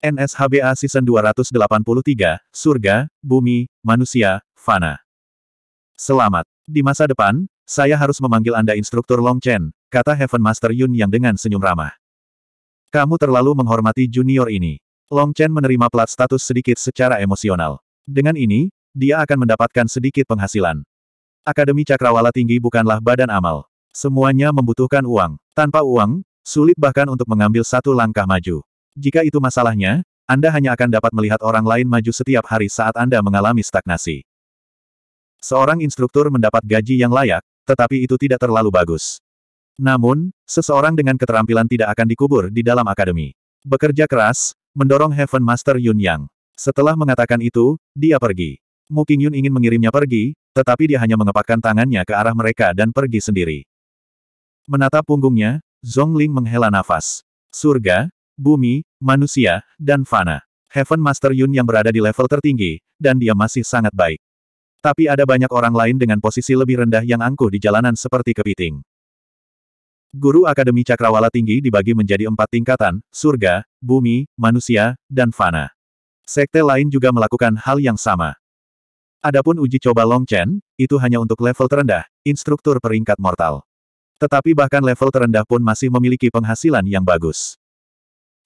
NSHBA Season 283, Surga, Bumi, Manusia, Fana. Selamat. Di masa depan, saya harus memanggil Anda Instruktur Long Chen, kata Heaven Master Yun yang dengan senyum ramah. Kamu terlalu menghormati junior ini. Long Chen menerima plat status sedikit secara emosional. Dengan ini, dia akan mendapatkan sedikit penghasilan. Akademi Cakrawala Tinggi bukanlah badan amal. Semuanya membutuhkan uang. Tanpa uang, sulit bahkan untuk mengambil satu langkah maju. Jika itu masalahnya, Anda hanya akan dapat melihat orang lain maju setiap hari saat Anda mengalami stagnasi. Seorang instruktur mendapat gaji yang layak, tetapi itu tidak terlalu bagus. Namun, seseorang dengan keterampilan tidak akan dikubur di dalam akademi. Bekerja keras, mendorong Heaven Master Yun Yang. Setelah mengatakan itu, dia pergi. Mu Yun ingin mengirimnya pergi, tetapi dia hanya mengepakkan tangannya ke arah mereka dan pergi sendiri. Menatap punggungnya, Zhong Ling menghela nafas. Surga, bumi, manusia, dan fana. Heaven Master Yun yang berada di level tertinggi, dan dia masih sangat baik. Tapi ada banyak orang lain dengan posisi lebih rendah yang angkuh di jalanan seperti kepiting. Guru Akademi Cakrawala Tinggi dibagi menjadi empat tingkatan, surga, bumi, manusia, dan fana. Sekte lain juga melakukan hal yang sama. Adapun uji coba Long Chen, itu hanya untuk level terendah, instruktur peringkat mortal. Tetapi bahkan level terendah pun masih memiliki penghasilan yang bagus.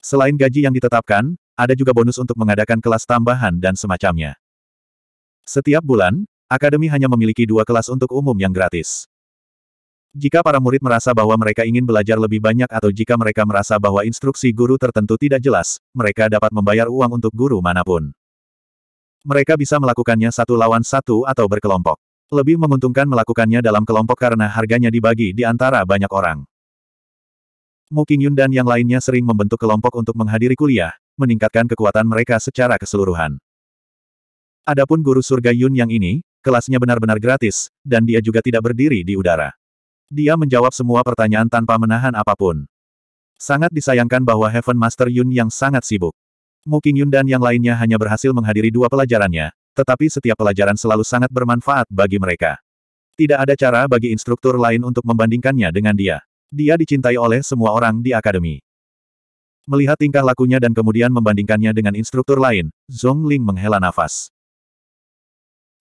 Selain gaji yang ditetapkan, ada juga bonus untuk mengadakan kelas tambahan dan semacamnya. Setiap bulan, akademi hanya memiliki dua kelas untuk umum yang gratis. Jika para murid merasa bahwa mereka ingin belajar lebih banyak atau jika mereka merasa bahwa instruksi guru tertentu tidak jelas, mereka dapat membayar uang untuk guru manapun. Mereka bisa melakukannya satu lawan satu atau berkelompok. Lebih menguntungkan melakukannya dalam kelompok karena harganya dibagi di antara banyak orang. Mu Qingyun dan yang lainnya sering membentuk kelompok untuk menghadiri kuliah, meningkatkan kekuatan mereka secara keseluruhan. Adapun guru surga Yun yang ini, kelasnya benar-benar gratis, dan dia juga tidak berdiri di udara. Dia menjawab semua pertanyaan tanpa menahan apapun. Sangat disayangkan bahwa Heaven Master Yun yang sangat sibuk. Mu Qingyun dan yang lainnya hanya berhasil menghadiri dua pelajarannya, tetapi setiap pelajaran selalu sangat bermanfaat bagi mereka. Tidak ada cara bagi instruktur lain untuk membandingkannya dengan dia. Dia dicintai oleh semua orang di akademi. Melihat tingkah lakunya dan kemudian membandingkannya dengan instruktur lain, Zhong Ling menghela nafas.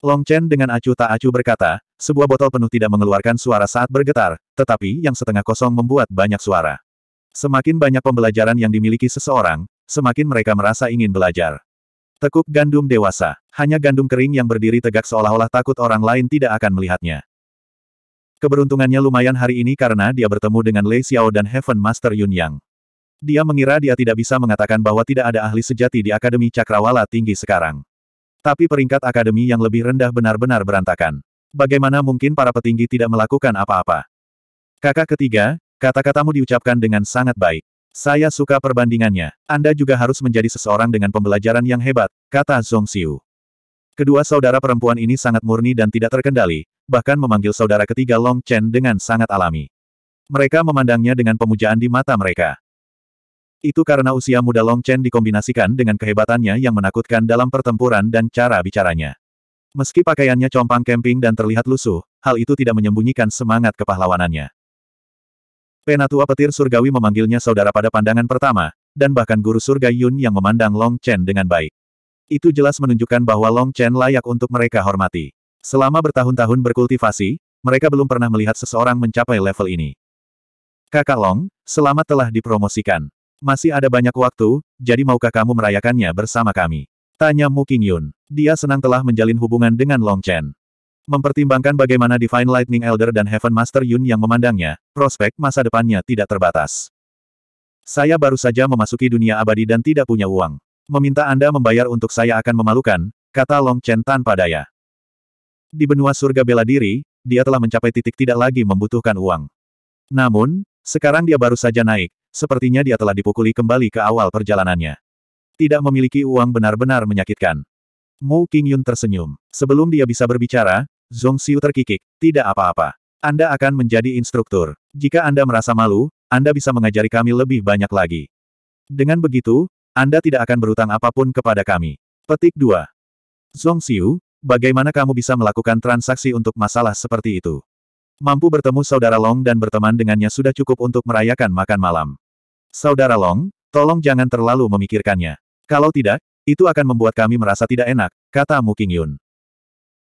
Long Chen dengan acuh tak acuh berkata, sebuah botol penuh tidak mengeluarkan suara saat bergetar, tetapi yang setengah kosong membuat banyak suara. Semakin banyak pembelajaran yang dimiliki seseorang, semakin mereka merasa ingin belajar. Tekuk gandum dewasa, hanya gandum kering yang berdiri tegak seolah-olah takut orang lain tidak akan melihatnya. Keberuntungannya lumayan hari ini karena dia bertemu dengan Lei Xiao dan Heaven Master Yun Yang. Dia mengira dia tidak bisa mengatakan bahwa tidak ada ahli sejati di Akademi Cakrawala tinggi sekarang. Tapi peringkat akademi yang lebih rendah benar-benar berantakan. Bagaimana mungkin para petinggi tidak melakukan apa-apa? Kakak ketiga, kata-katamu diucapkan dengan sangat baik. Saya suka perbandingannya. Anda juga harus menjadi seseorang dengan pembelajaran yang hebat, kata Song Xiu. Kedua saudara perempuan ini sangat murni dan tidak terkendali, bahkan memanggil saudara ketiga Long Chen dengan sangat alami. Mereka memandangnya dengan pemujaan di mata mereka. Itu karena usia muda Long Chen dikombinasikan dengan kehebatannya yang menakutkan dalam pertempuran dan cara bicaranya. Meski pakaiannya compang camping dan terlihat lusuh, hal itu tidak menyembunyikan semangat kepahlawanannya. Penatua petir surgawi memanggilnya saudara pada pandangan pertama, dan bahkan guru surga Yun yang memandang Long Chen dengan baik. Itu jelas menunjukkan bahwa Long Chen layak untuk mereka hormati. Selama bertahun-tahun berkultivasi, mereka belum pernah melihat seseorang mencapai level ini. Kakak Long, selamat telah dipromosikan. Masih ada banyak waktu, jadi maukah kamu merayakannya bersama kami? Tanya Mu Yun. Dia senang telah menjalin hubungan dengan Long Chen. Mempertimbangkan bagaimana Divine Lightning Elder dan Heaven Master Yun yang memandangnya, prospek masa depannya tidak terbatas. Saya baru saja memasuki dunia abadi dan tidak punya uang. Meminta Anda membayar untuk saya akan memalukan, kata Long Chen tanpa daya. Di benua surga bela diri, dia telah mencapai titik tidak lagi membutuhkan uang. Namun, sekarang dia baru saja naik, sepertinya dia telah dipukuli kembali ke awal perjalanannya. Tidak memiliki uang benar-benar menyakitkan. Mu Qingyun tersenyum. Sebelum dia bisa berbicara, Zhong Xiu terkikik, tidak apa-apa. Anda akan menjadi instruktur. Jika Anda merasa malu, Anda bisa mengajari kami lebih banyak lagi. Dengan begitu, Anda tidak akan berutang apapun kepada kami. Petik 2. Zhong Xiu, bagaimana kamu bisa melakukan transaksi untuk masalah seperti itu? Mampu bertemu Saudara Long dan berteman dengannya sudah cukup untuk merayakan makan malam. Saudara Long, tolong jangan terlalu memikirkannya. Kalau tidak, itu akan membuat kami merasa tidak enak, kata Mu Yun.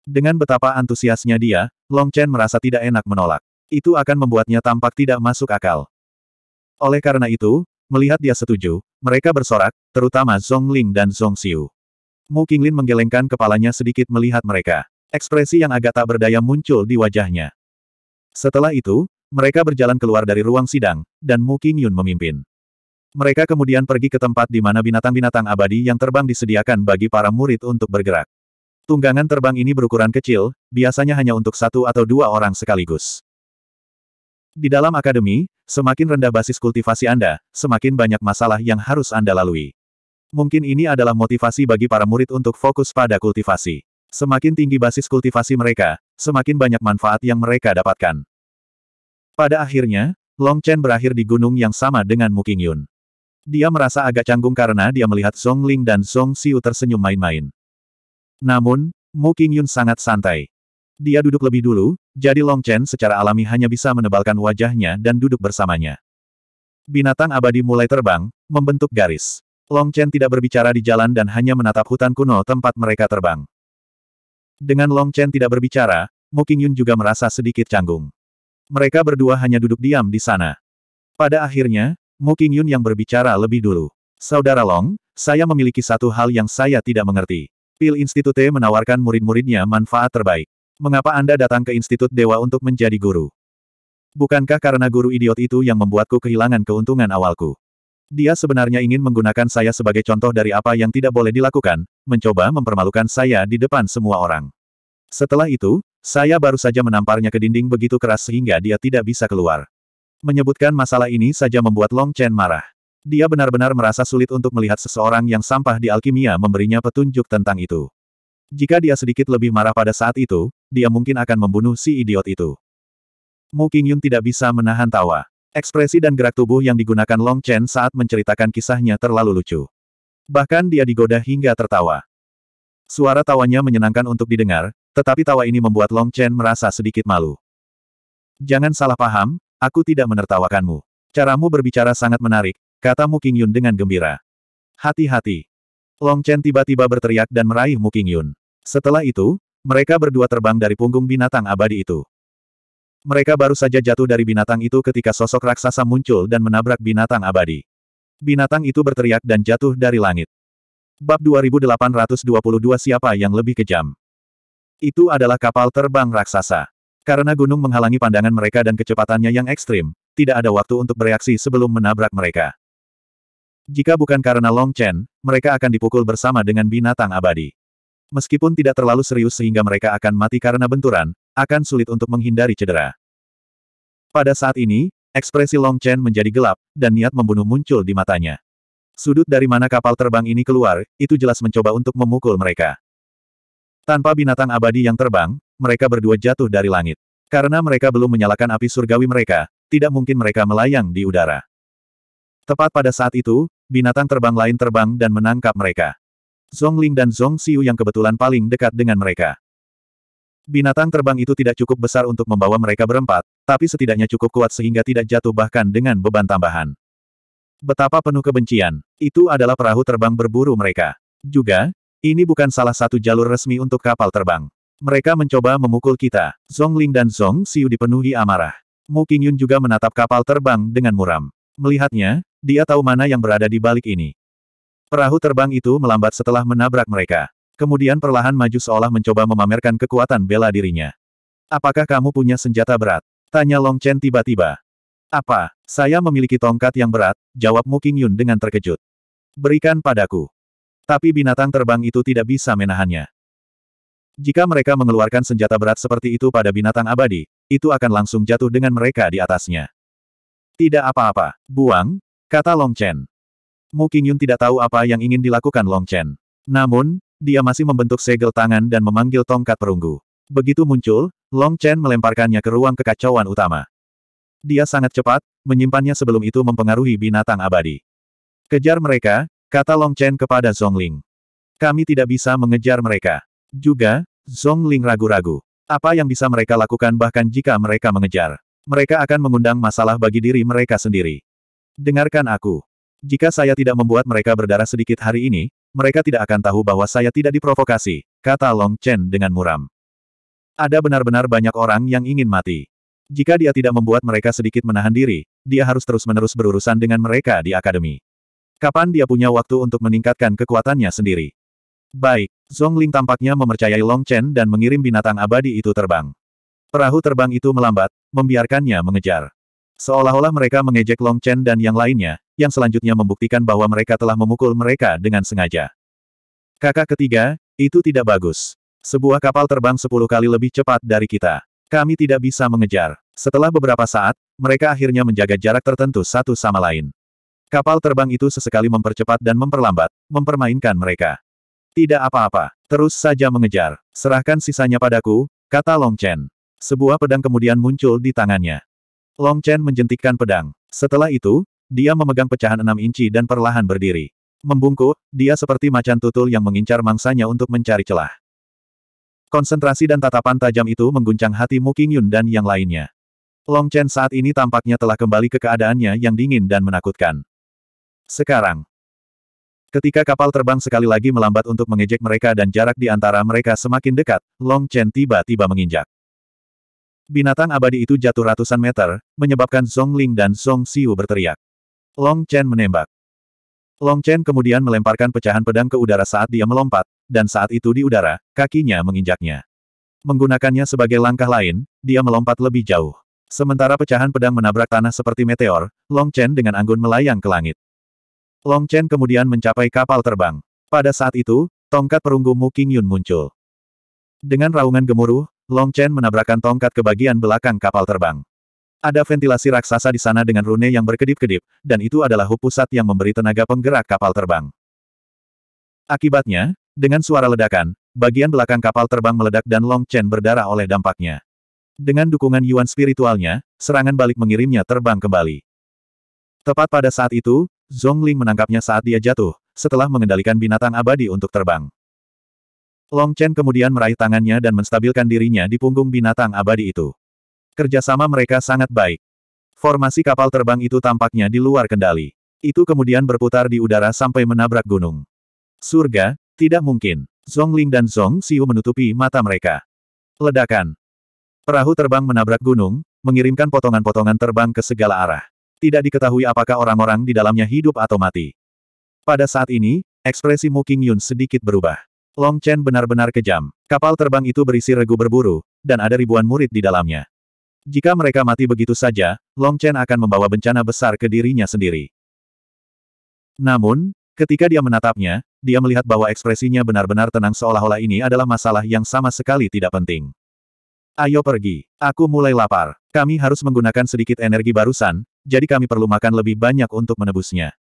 Dengan betapa antusiasnya dia, Long Chen merasa tidak enak menolak. Itu akan membuatnya tampak tidak masuk akal. Oleh karena itu, melihat dia setuju, mereka bersorak, terutama Zhong Ling dan Zhong Xiu. Mu Qinglin menggelengkan kepalanya sedikit melihat mereka. Ekspresi yang agak tak berdaya muncul di wajahnya. Setelah itu, mereka berjalan keluar dari ruang sidang, dan Mu Qingyun memimpin. Mereka kemudian pergi ke tempat di mana binatang-binatang abadi yang terbang disediakan bagi para murid untuk bergerak. Tunggangan terbang ini berukuran kecil, biasanya hanya untuk satu atau dua orang sekaligus. Di dalam akademi, semakin rendah basis kultivasi Anda, semakin banyak masalah yang harus Anda lalui. Mungkin ini adalah motivasi bagi para murid untuk fokus pada kultivasi. Semakin tinggi basis kultivasi mereka, semakin banyak manfaat yang mereka dapatkan. Pada akhirnya, Long Chen berakhir di gunung yang sama dengan Mu King Yun. Dia merasa agak canggung karena dia melihat Song Ling dan Song Xiu tersenyum main-main. Namun, Mu King Yun sangat santai. Dia duduk lebih dulu, jadi Long Chen secara alami hanya bisa menebalkan wajahnya dan duduk bersamanya. Binatang abadi mulai terbang, membentuk garis. Long Chen tidak berbicara di jalan dan hanya menatap hutan kuno tempat mereka terbang. Dengan Long Chen tidak berbicara, Mu Qingyun juga merasa sedikit canggung. Mereka berdua hanya duduk diam di sana. Pada akhirnya, Mu Qingyun yang berbicara lebih dulu. Saudara Long, saya memiliki satu hal yang saya tidak mengerti. Pil Institute menawarkan murid-muridnya manfaat terbaik. Mengapa Anda datang ke Institut Dewa untuk menjadi guru? Bukankah karena guru idiot itu yang membuatku kehilangan keuntungan awalku? Dia sebenarnya ingin menggunakan saya sebagai contoh dari apa yang tidak boleh dilakukan, mencoba mempermalukan saya di depan semua orang. Setelah itu, saya baru saja menamparnya ke dinding begitu keras sehingga dia tidak bisa keluar. Menyebutkan masalah ini saja membuat Long Chen marah. Dia benar-benar merasa sulit untuk melihat seseorang yang sampah di alkimia memberinya petunjuk tentang itu. Jika dia sedikit lebih marah pada saat itu, dia mungkin akan membunuh si idiot itu. Mu Qingyun tidak bisa menahan tawa. Ekspresi dan gerak tubuh yang digunakan Long Chen saat menceritakan kisahnya terlalu lucu. Bahkan dia digoda hingga tertawa. Suara tawanya menyenangkan untuk didengar, tetapi tawa ini membuat Long Chen merasa sedikit malu. Jangan salah paham, aku tidak menertawakanmu. Caramu berbicara sangat menarik, kata Mu Yun dengan gembira. Hati-hati. Long Chen tiba-tiba berteriak dan meraih Mu Yun. Setelah itu, mereka berdua terbang dari punggung binatang abadi itu. Mereka baru saja jatuh dari binatang itu ketika sosok raksasa muncul dan menabrak binatang abadi. Binatang itu berteriak dan jatuh dari langit. Bab 2822 Siapa yang lebih kejam? Itu adalah kapal terbang raksasa. Karena gunung menghalangi pandangan mereka dan kecepatannya yang ekstrim, tidak ada waktu untuk bereaksi sebelum menabrak mereka. Jika bukan karena Long Chen, mereka akan dipukul bersama dengan binatang abadi. Meskipun tidak terlalu serius sehingga mereka akan mati karena benturan, akan sulit untuk menghindari cedera. Pada saat ini, ekspresi Long Chen menjadi gelap, dan niat membunuh muncul di matanya. Sudut dari mana kapal terbang ini keluar, itu jelas mencoba untuk memukul mereka. Tanpa binatang abadi yang terbang, mereka berdua jatuh dari langit. Karena mereka belum menyalakan api surgawi mereka, tidak mungkin mereka melayang di udara. Tepat pada saat itu, binatang terbang lain terbang dan menangkap mereka. Zong Ling dan Zhong Xiu yang kebetulan paling dekat dengan mereka. Binatang terbang itu tidak cukup besar untuk membawa mereka berempat, tapi setidaknya cukup kuat sehingga tidak jatuh bahkan dengan beban tambahan. Betapa penuh kebencian, itu adalah perahu terbang berburu mereka. Juga, ini bukan salah satu jalur resmi untuk kapal terbang. Mereka mencoba memukul kita. Zhong Ling dan Zhong Xiu dipenuhi amarah. Mu Qingyun juga menatap kapal terbang dengan muram. Melihatnya, dia tahu mana yang berada di balik ini. Perahu terbang itu melambat setelah menabrak mereka. Kemudian perlahan maju seolah mencoba memamerkan kekuatan bela dirinya. Apakah kamu punya senjata berat? Tanya Long Chen tiba-tiba. Apa, saya memiliki tongkat yang berat, jawab Mu Qingyun dengan terkejut. Berikan padaku. Tapi binatang terbang itu tidak bisa menahannya. Jika mereka mengeluarkan senjata berat seperti itu pada binatang abadi, itu akan langsung jatuh dengan mereka di atasnya. Tidak apa-apa, buang, kata Long Chen. Mu Qingyun tidak tahu apa yang ingin dilakukan Long Chen. Namun, dia masih membentuk segel tangan dan memanggil tongkat perunggu. Begitu muncul, Long Chen melemparkannya ke ruang kekacauan utama. Dia sangat cepat, menyimpannya sebelum itu mempengaruhi binatang abadi. Kejar mereka, kata Long Chen kepada Ling. Kami tidak bisa mengejar mereka. Juga, Ling ragu-ragu. Apa yang bisa mereka lakukan bahkan jika mereka mengejar? Mereka akan mengundang masalah bagi diri mereka sendiri. Dengarkan aku. Jika saya tidak membuat mereka berdarah sedikit hari ini, mereka tidak akan tahu bahwa saya tidak diprovokasi, kata Long Chen dengan muram. Ada benar-benar banyak orang yang ingin mati. Jika dia tidak membuat mereka sedikit menahan diri, dia harus terus-menerus berurusan dengan mereka di akademi. Kapan dia punya waktu untuk meningkatkan kekuatannya sendiri? Baik, Zhongling tampaknya memercayai Long Chen dan mengirim binatang abadi itu terbang. Perahu terbang itu melambat, membiarkannya mengejar. Seolah-olah mereka mengejek Long Chen dan yang lainnya, yang selanjutnya membuktikan bahwa mereka telah memukul mereka dengan sengaja. Kakak ketiga, itu tidak bagus. Sebuah kapal terbang sepuluh kali lebih cepat dari kita. Kami tidak bisa mengejar. Setelah beberapa saat, mereka akhirnya menjaga jarak tertentu satu sama lain. Kapal terbang itu sesekali mempercepat dan memperlambat, mempermainkan mereka. Tidak apa-apa, terus saja mengejar. Serahkan sisanya padaku, kata Long Chen. Sebuah pedang kemudian muncul di tangannya. Long Chen menjentikkan pedang. Setelah itu, dia memegang pecahan enam inci dan perlahan berdiri. Membungkuk, dia seperti macan tutul yang mengincar mangsanya untuk mencari celah. Konsentrasi dan tatapan tajam itu mengguncang hati Mu Yun dan yang lainnya. Long Chen saat ini tampaknya telah kembali ke keadaannya yang dingin dan menakutkan. Sekarang, ketika kapal terbang sekali lagi melambat untuk mengejek mereka dan jarak di antara mereka semakin dekat, Long Chen tiba-tiba menginjak. Binatang abadi itu jatuh ratusan meter, menyebabkan Song Ling dan Song Xiu berteriak. Long Chen menembak. Long Chen kemudian melemparkan pecahan pedang ke udara saat dia melompat, dan saat itu di udara, kakinya menginjaknya. Menggunakannya sebagai langkah lain, dia melompat lebih jauh. Sementara pecahan pedang menabrak tanah seperti meteor, Long Chen dengan anggun melayang ke langit. Long Chen kemudian mencapai kapal terbang. Pada saat itu, tongkat perunggu Mu Qingyun muncul. Dengan raungan gemuruh, Long Chen menabrakkan tongkat ke bagian belakang kapal terbang. Ada ventilasi raksasa di sana dengan rune yang berkedip-kedip, dan itu adalah hub pusat yang memberi tenaga penggerak kapal terbang. Akibatnya, dengan suara ledakan, bagian belakang kapal terbang meledak dan Long Chen berdarah oleh dampaknya. Dengan dukungan Yuan spiritualnya, serangan balik mengirimnya terbang kembali. Tepat pada saat itu, Zhongling menangkapnya saat dia jatuh, setelah mengendalikan binatang abadi untuk terbang. Long Chen kemudian meraih tangannya dan menstabilkan dirinya di punggung binatang abadi itu. Kerjasama mereka sangat baik. Formasi kapal terbang itu tampaknya di luar kendali. Itu kemudian berputar di udara sampai menabrak gunung. Surga, tidak mungkin. Ling dan Zong Xiu menutupi mata mereka. Ledakan. Perahu terbang menabrak gunung, mengirimkan potongan-potongan terbang ke segala arah. Tidak diketahui apakah orang-orang di dalamnya hidup atau mati. Pada saat ini, ekspresi Mu Qingyun sedikit berubah. Long Chen benar-benar kejam. Kapal terbang itu berisi regu berburu, dan ada ribuan murid di dalamnya. Jika mereka mati begitu saja, Long Chen akan membawa bencana besar ke dirinya sendiri. Namun, ketika dia menatapnya, dia melihat bahwa ekspresinya benar-benar tenang seolah-olah ini adalah masalah yang sama sekali tidak penting. Ayo pergi. Aku mulai lapar. Kami harus menggunakan sedikit energi barusan, jadi kami perlu makan lebih banyak untuk menebusnya.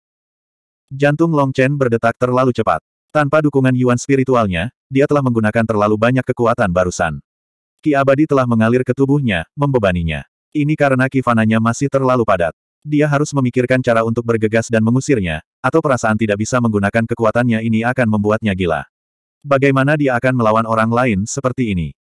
Jantung Long Chen berdetak terlalu cepat. Tanpa dukungan Yuan spiritualnya, dia telah menggunakan terlalu banyak kekuatan barusan. Ki abadi telah mengalir ke tubuhnya, membebaninya. Ini karena kifananya masih terlalu padat. Dia harus memikirkan cara untuk bergegas dan mengusirnya, atau perasaan tidak bisa menggunakan kekuatannya ini akan membuatnya gila. Bagaimana dia akan melawan orang lain seperti ini?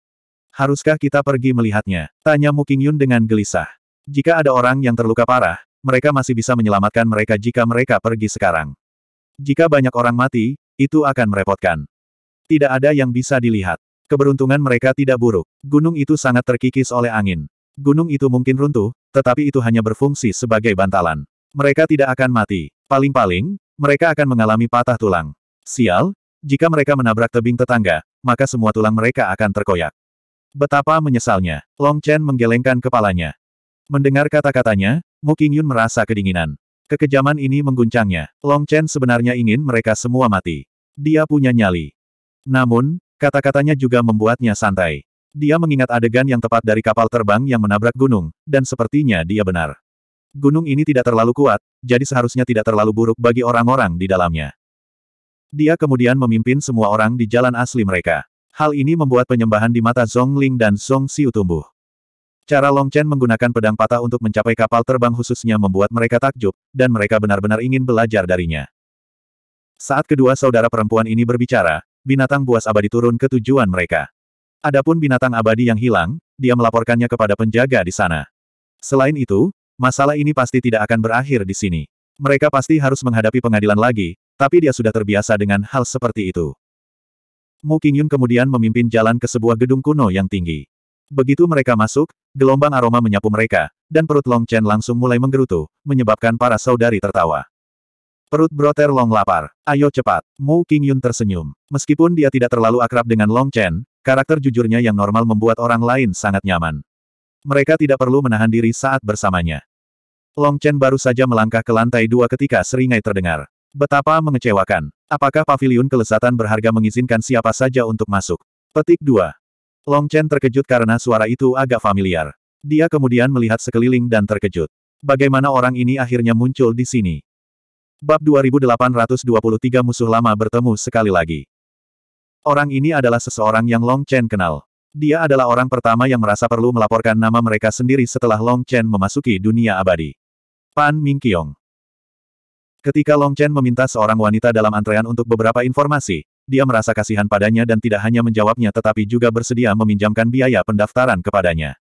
Haruskah kita pergi melihatnya? Tanya Muking Yun dengan gelisah. Jika ada orang yang terluka parah, mereka masih bisa menyelamatkan mereka jika mereka pergi sekarang. Jika banyak orang mati, itu akan merepotkan. Tidak ada yang bisa dilihat. Keberuntungan mereka tidak buruk. Gunung itu sangat terkikis oleh angin. Gunung itu mungkin runtuh, tetapi itu hanya berfungsi sebagai bantalan. Mereka tidak akan mati. Paling-paling, mereka akan mengalami patah tulang. Sial, jika mereka menabrak tebing tetangga, maka semua tulang mereka akan terkoyak. Betapa menyesalnya, Long Chen menggelengkan kepalanya. Mendengar kata-katanya, Mu Qingyun merasa kedinginan. Kekejaman ini mengguncangnya. Long Chen sebenarnya ingin mereka semua mati. Dia punya nyali. Namun, kata-katanya juga membuatnya santai. Dia mengingat adegan yang tepat dari kapal terbang yang menabrak gunung, dan sepertinya dia benar. Gunung ini tidak terlalu kuat, jadi seharusnya tidak terlalu buruk bagi orang-orang di dalamnya. Dia kemudian memimpin semua orang di jalan asli mereka. Hal ini membuat penyembahan di mata Zong Ling dan Song Xiu tumbuh. Cara Long Chen menggunakan pedang patah untuk mencapai kapal terbang khususnya membuat mereka takjub, dan mereka benar-benar ingin belajar darinya. Saat kedua saudara perempuan ini berbicara, binatang buas abadi turun ke tujuan mereka. Adapun binatang abadi yang hilang, dia melaporkannya kepada penjaga di sana. Selain itu, masalah ini pasti tidak akan berakhir di sini. Mereka pasti harus menghadapi pengadilan lagi, tapi dia sudah terbiasa dengan hal seperti itu. Mu Qingyun kemudian memimpin jalan ke sebuah gedung kuno yang tinggi. Begitu mereka masuk, gelombang aroma menyapu mereka, dan perut Long Chen langsung mulai menggerutu, menyebabkan para saudari tertawa. Perut Broter Long lapar. Ayo cepat. Mu King Yun tersenyum. Meskipun dia tidak terlalu akrab dengan Long Chen, karakter jujurnya yang normal membuat orang lain sangat nyaman. Mereka tidak perlu menahan diri saat bersamanya. Long Chen baru saja melangkah ke lantai dua ketika seringai terdengar. Betapa mengecewakan. Apakah pavilion kelesatan berharga mengizinkan siapa saja untuk masuk? Petik 2. Long Chen terkejut karena suara itu agak familiar. Dia kemudian melihat sekeliling dan terkejut. Bagaimana orang ini akhirnya muncul di sini? Bab 2823 Musuh Lama bertemu sekali lagi. Orang ini adalah seseorang yang Long Chen kenal. Dia adalah orang pertama yang merasa perlu melaporkan nama mereka sendiri setelah Long Chen memasuki dunia abadi. Pan Ming Mingqiong. Ketika Long Chen meminta seorang wanita dalam antrean untuk beberapa informasi, dia merasa kasihan padanya dan tidak hanya menjawabnya tetapi juga bersedia meminjamkan biaya pendaftaran kepadanya.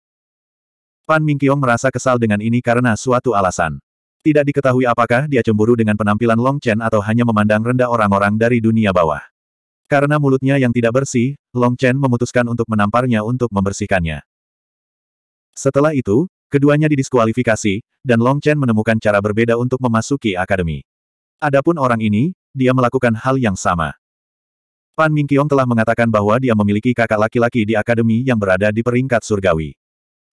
Pan Mingqiong merasa kesal dengan ini karena suatu alasan. Tidak diketahui apakah dia cemburu dengan penampilan Long Chen atau hanya memandang rendah orang-orang dari dunia bawah. Karena mulutnya yang tidak bersih, Long Chen memutuskan untuk menamparnya untuk membersihkannya. Setelah itu, keduanya didiskualifikasi, dan Long Chen menemukan cara berbeda untuk memasuki akademi. Adapun orang ini, dia melakukan hal yang sama. Pan Mingqiong telah mengatakan bahwa dia memiliki kakak laki-laki di akademi yang berada di peringkat surgawi.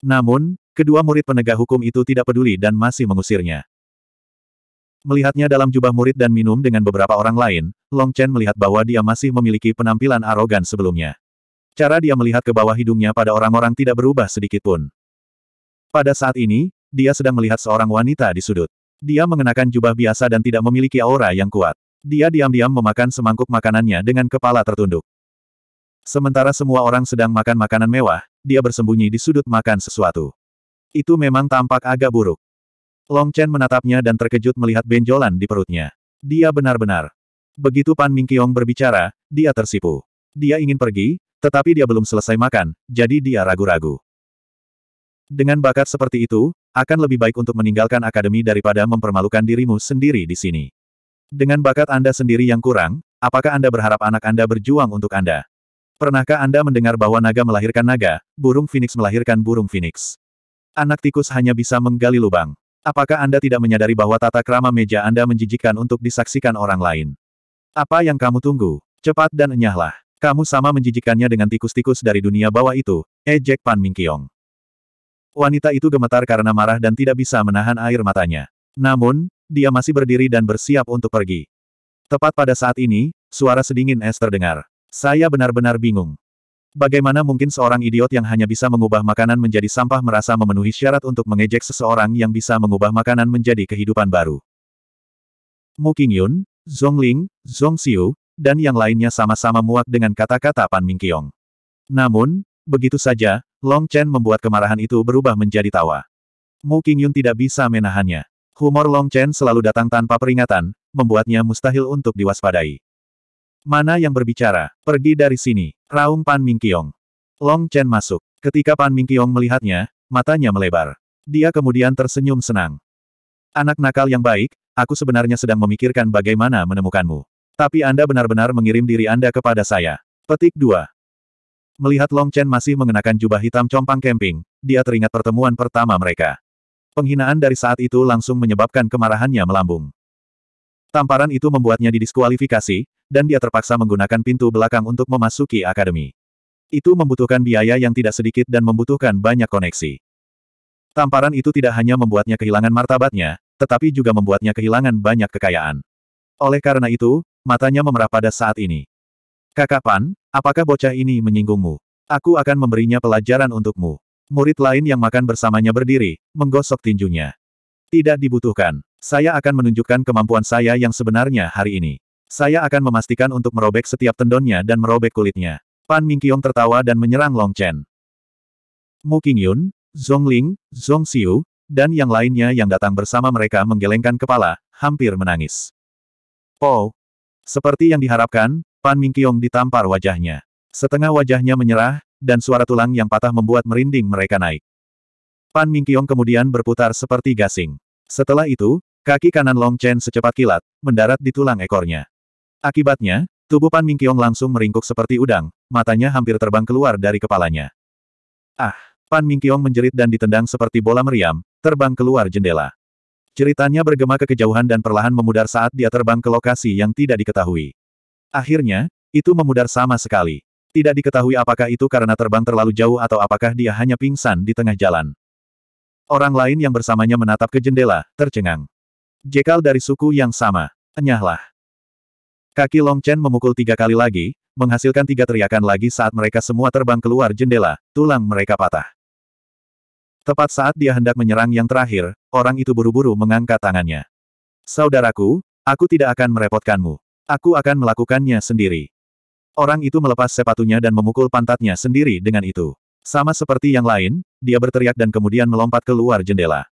Namun, kedua murid penegak hukum itu tidak peduli dan masih mengusirnya. Melihatnya dalam jubah murid dan minum dengan beberapa orang lain, Long Chen melihat bahwa dia masih memiliki penampilan arogan sebelumnya. Cara dia melihat ke bawah hidungnya pada orang-orang tidak berubah sedikit pun. Pada saat ini, dia sedang melihat seorang wanita di sudut. Dia mengenakan jubah biasa dan tidak memiliki aura yang kuat. Dia diam-diam memakan semangkuk makanannya dengan kepala tertunduk. Sementara semua orang sedang makan makanan mewah, dia bersembunyi di sudut makan sesuatu. Itu memang tampak agak buruk. Long Chen menatapnya dan terkejut melihat benjolan di perutnya. Dia benar-benar. Begitu Pan Mingqiong berbicara, dia tersipu. Dia ingin pergi, tetapi dia belum selesai makan, jadi dia ragu-ragu. Dengan bakat seperti itu, akan lebih baik untuk meninggalkan akademi daripada mempermalukan dirimu sendiri di sini. Dengan bakat Anda sendiri yang kurang, apakah Anda berharap anak Anda berjuang untuk Anda? Pernahkah Anda mendengar bahwa naga melahirkan naga, burung phoenix melahirkan burung phoenix? Anak tikus hanya bisa menggali lubang. Apakah Anda tidak menyadari bahwa tata krama meja Anda menjijikkan untuk disaksikan orang lain? Apa yang kamu tunggu? Cepat dan enyahlah. Kamu sama menjijikannya dengan tikus-tikus dari dunia bawah itu, ejek eh, Pan Mingkiong. Wanita itu gemetar karena marah dan tidak bisa menahan air matanya. Namun, dia masih berdiri dan bersiap untuk pergi. Tepat pada saat ini, suara sedingin es terdengar. Saya benar-benar bingung. Bagaimana mungkin seorang idiot yang hanya bisa mengubah makanan menjadi sampah merasa memenuhi syarat untuk mengejek seseorang yang bisa mengubah makanan menjadi kehidupan baru? Mu Qingyun, Zhong Ling, Zhong Xiu, dan yang lainnya sama-sama muak dengan kata-kata Pan Mingqiong. Namun, begitu saja, Long Chen membuat kemarahan itu berubah menjadi tawa. Mu Qingyun tidak bisa menahannya. Humor Long Chen selalu datang tanpa peringatan, membuatnya mustahil untuk diwaspadai. Mana yang berbicara? Pergi dari sini. Raung Pan Mingqiong. Long Chen masuk. Ketika Pan Mingqiong melihatnya, matanya melebar. Dia kemudian tersenyum senang. Anak nakal yang baik, aku sebenarnya sedang memikirkan bagaimana menemukanmu. Tapi Anda benar-benar mengirim diri Anda kepada saya. Petik 2. Melihat Long Chen masih mengenakan jubah hitam compang camping, dia teringat pertemuan pertama mereka. Penghinaan dari saat itu langsung menyebabkan kemarahannya melambung. Tamparan itu membuatnya didiskualifikasi, dan dia terpaksa menggunakan pintu belakang untuk memasuki akademi. Itu membutuhkan biaya yang tidak sedikit dan membutuhkan banyak koneksi. Tamparan itu tidak hanya membuatnya kehilangan martabatnya, tetapi juga membuatnya kehilangan banyak kekayaan. Oleh karena itu, matanya memerah pada saat ini. Pan, apakah bocah ini menyinggungmu? Aku akan memberinya pelajaran untukmu. Murid lain yang makan bersamanya berdiri, menggosok tinjunya. Tidak dibutuhkan. Saya akan menunjukkan kemampuan saya yang sebenarnya hari ini. Saya akan memastikan untuk merobek setiap tendonnya dan merobek kulitnya. Pan Mingqiong tertawa dan menyerang Long Chen. Mu Qingyun, Zhong Ling, Zhong Xiu, dan yang lainnya yang datang bersama mereka menggelengkan kepala, hampir menangis. Oh, Seperti yang diharapkan, Pan Mingqiong ditampar wajahnya. Setengah wajahnya menyerah, dan suara tulang yang patah membuat merinding mereka naik. Pan Mingqiong kemudian berputar seperti gasing. Setelah itu, kaki kanan Long Chen secepat kilat, mendarat di tulang ekornya. Akibatnya, tubuh Pan Mingqiong langsung meringkuk seperti udang, matanya hampir terbang keluar dari kepalanya. Ah! Pan Mingqiong menjerit dan ditendang seperti bola meriam, terbang keluar jendela. Ceritanya bergema ke kejauhan dan perlahan memudar saat dia terbang ke lokasi yang tidak diketahui. Akhirnya, itu memudar sama sekali. Tidak diketahui apakah itu karena terbang terlalu jauh atau apakah dia hanya pingsan di tengah jalan. Orang lain yang bersamanya menatap ke jendela, tercengang. Jekal dari suku yang sama. Enyahlah. Kaki Long Chen memukul tiga kali lagi, menghasilkan tiga teriakan lagi saat mereka semua terbang keluar jendela, tulang mereka patah. Tepat saat dia hendak menyerang yang terakhir, orang itu buru-buru mengangkat tangannya. Saudaraku, aku tidak akan merepotkanmu. Aku akan melakukannya sendiri. Orang itu melepas sepatunya dan memukul pantatnya sendiri dengan itu. Sama seperti yang lain, dia berteriak dan kemudian melompat keluar jendela.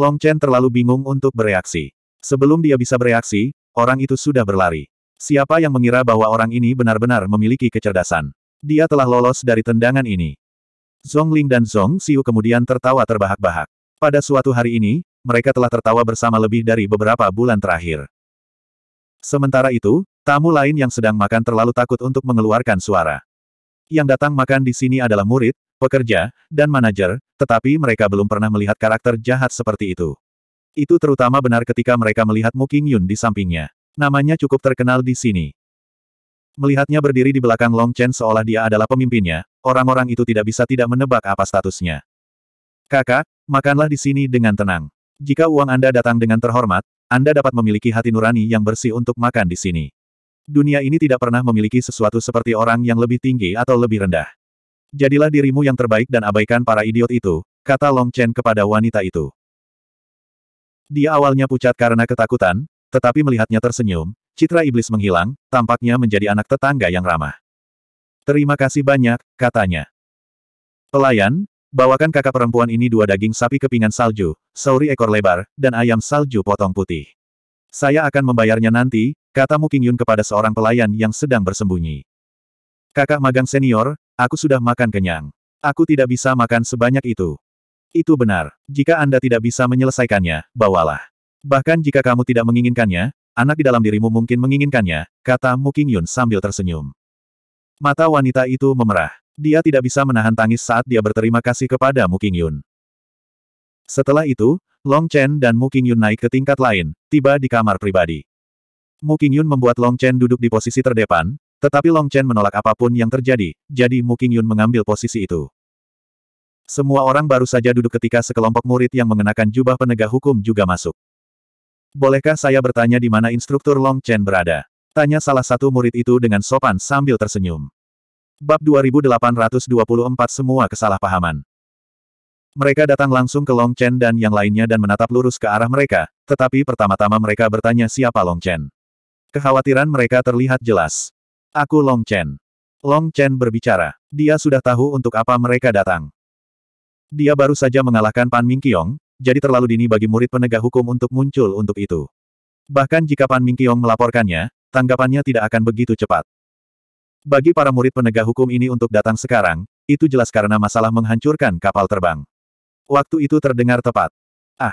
Long Chen terlalu bingung untuk bereaksi. Sebelum dia bisa bereaksi, orang itu sudah berlari. Siapa yang mengira bahwa orang ini benar-benar memiliki kecerdasan? Dia telah lolos dari tendangan ini. Zhong Ling dan Zhong Xiu kemudian tertawa terbahak-bahak. Pada suatu hari ini, mereka telah tertawa bersama lebih dari beberapa bulan terakhir. Sementara itu, tamu lain yang sedang makan terlalu takut untuk mengeluarkan suara. Yang datang makan di sini adalah murid, pekerja, dan manajer, tetapi mereka belum pernah melihat karakter jahat seperti itu. Itu terutama benar ketika mereka melihat Mu Yun di sampingnya. Namanya cukup terkenal di sini. Melihatnya berdiri di belakang Long Chen seolah dia adalah pemimpinnya, orang-orang itu tidak bisa tidak menebak apa statusnya. Kakak, makanlah di sini dengan tenang. Jika uang Anda datang dengan terhormat, anda dapat memiliki hati nurani yang bersih untuk makan di sini. Dunia ini tidak pernah memiliki sesuatu seperti orang yang lebih tinggi atau lebih rendah. Jadilah dirimu yang terbaik dan abaikan para idiot itu, kata Long Chen kepada wanita itu. Dia awalnya pucat karena ketakutan, tetapi melihatnya tersenyum, citra iblis menghilang, tampaknya menjadi anak tetangga yang ramah. Terima kasih banyak, katanya. Pelayan, Bawakan kakak perempuan ini dua daging sapi kepingan salju, sauri ekor lebar, dan ayam salju potong putih. Saya akan membayarnya nanti, kata Muking Yun kepada seorang pelayan yang sedang bersembunyi. Kakak magang senior, aku sudah makan kenyang. Aku tidak bisa makan sebanyak itu. Itu benar. Jika Anda tidak bisa menyelesaikannya, bawalah. Bahkan jika kamu tidak menginginkannya, anak di dalam dirimu mungkin menginginkannya, kata Muking Yun sambil tersenyum. Mata wanita itu memerah. Dia tidak bisa menahan tangis saat dia berterima kasih kepada Mu Qingyun. Setelah itu, Long Chen dan Mu Qingyun naik ke tingkat lain, tiba di kamar pribadi. Mu Qingyun membuat Long Chen duduk di posisi terdepan, tetapi Long Chen menolak apapun yang terjadi, jadi Mu Qingyun mengambil posisi itu. Semua orang baru saja duduk ketika sekelompok murid yang mengenakan jubah penegak hukum juga masuk. Bolehkah saya bertanya di mana instruktur Long Chen berada? Tanya salah satu murid itu dengan sopan sambil tersenyum. Bab 2824 Semua Kesalahpahaman Mereka datang langsung ke Long Chen dan yang lainnya dan menatap lurus ke arah mereka, tetapi pertama-tama mereka bertanya siapa Long Chen. Kekhawatiran mereka terlihat jelas. Aku Long Chen. Long Chen berbicara. Dia sudah tahu untuk apa mereka datang. Dia baru saja mengalahkan Pan Mingqiong, jadi terlalu dini bagi murid penegak hukum untuk muncul untuk itu. Bahkan jika Pan Mingqiong melaporkannya, tanggapannya tidak akan begitu cepat. Bagi para murid penegak hukum ini untuk datang sekarang, itu jelas karena masalah menghancurkan kapal terbang. Waktu itu terdengar tepat. Ah!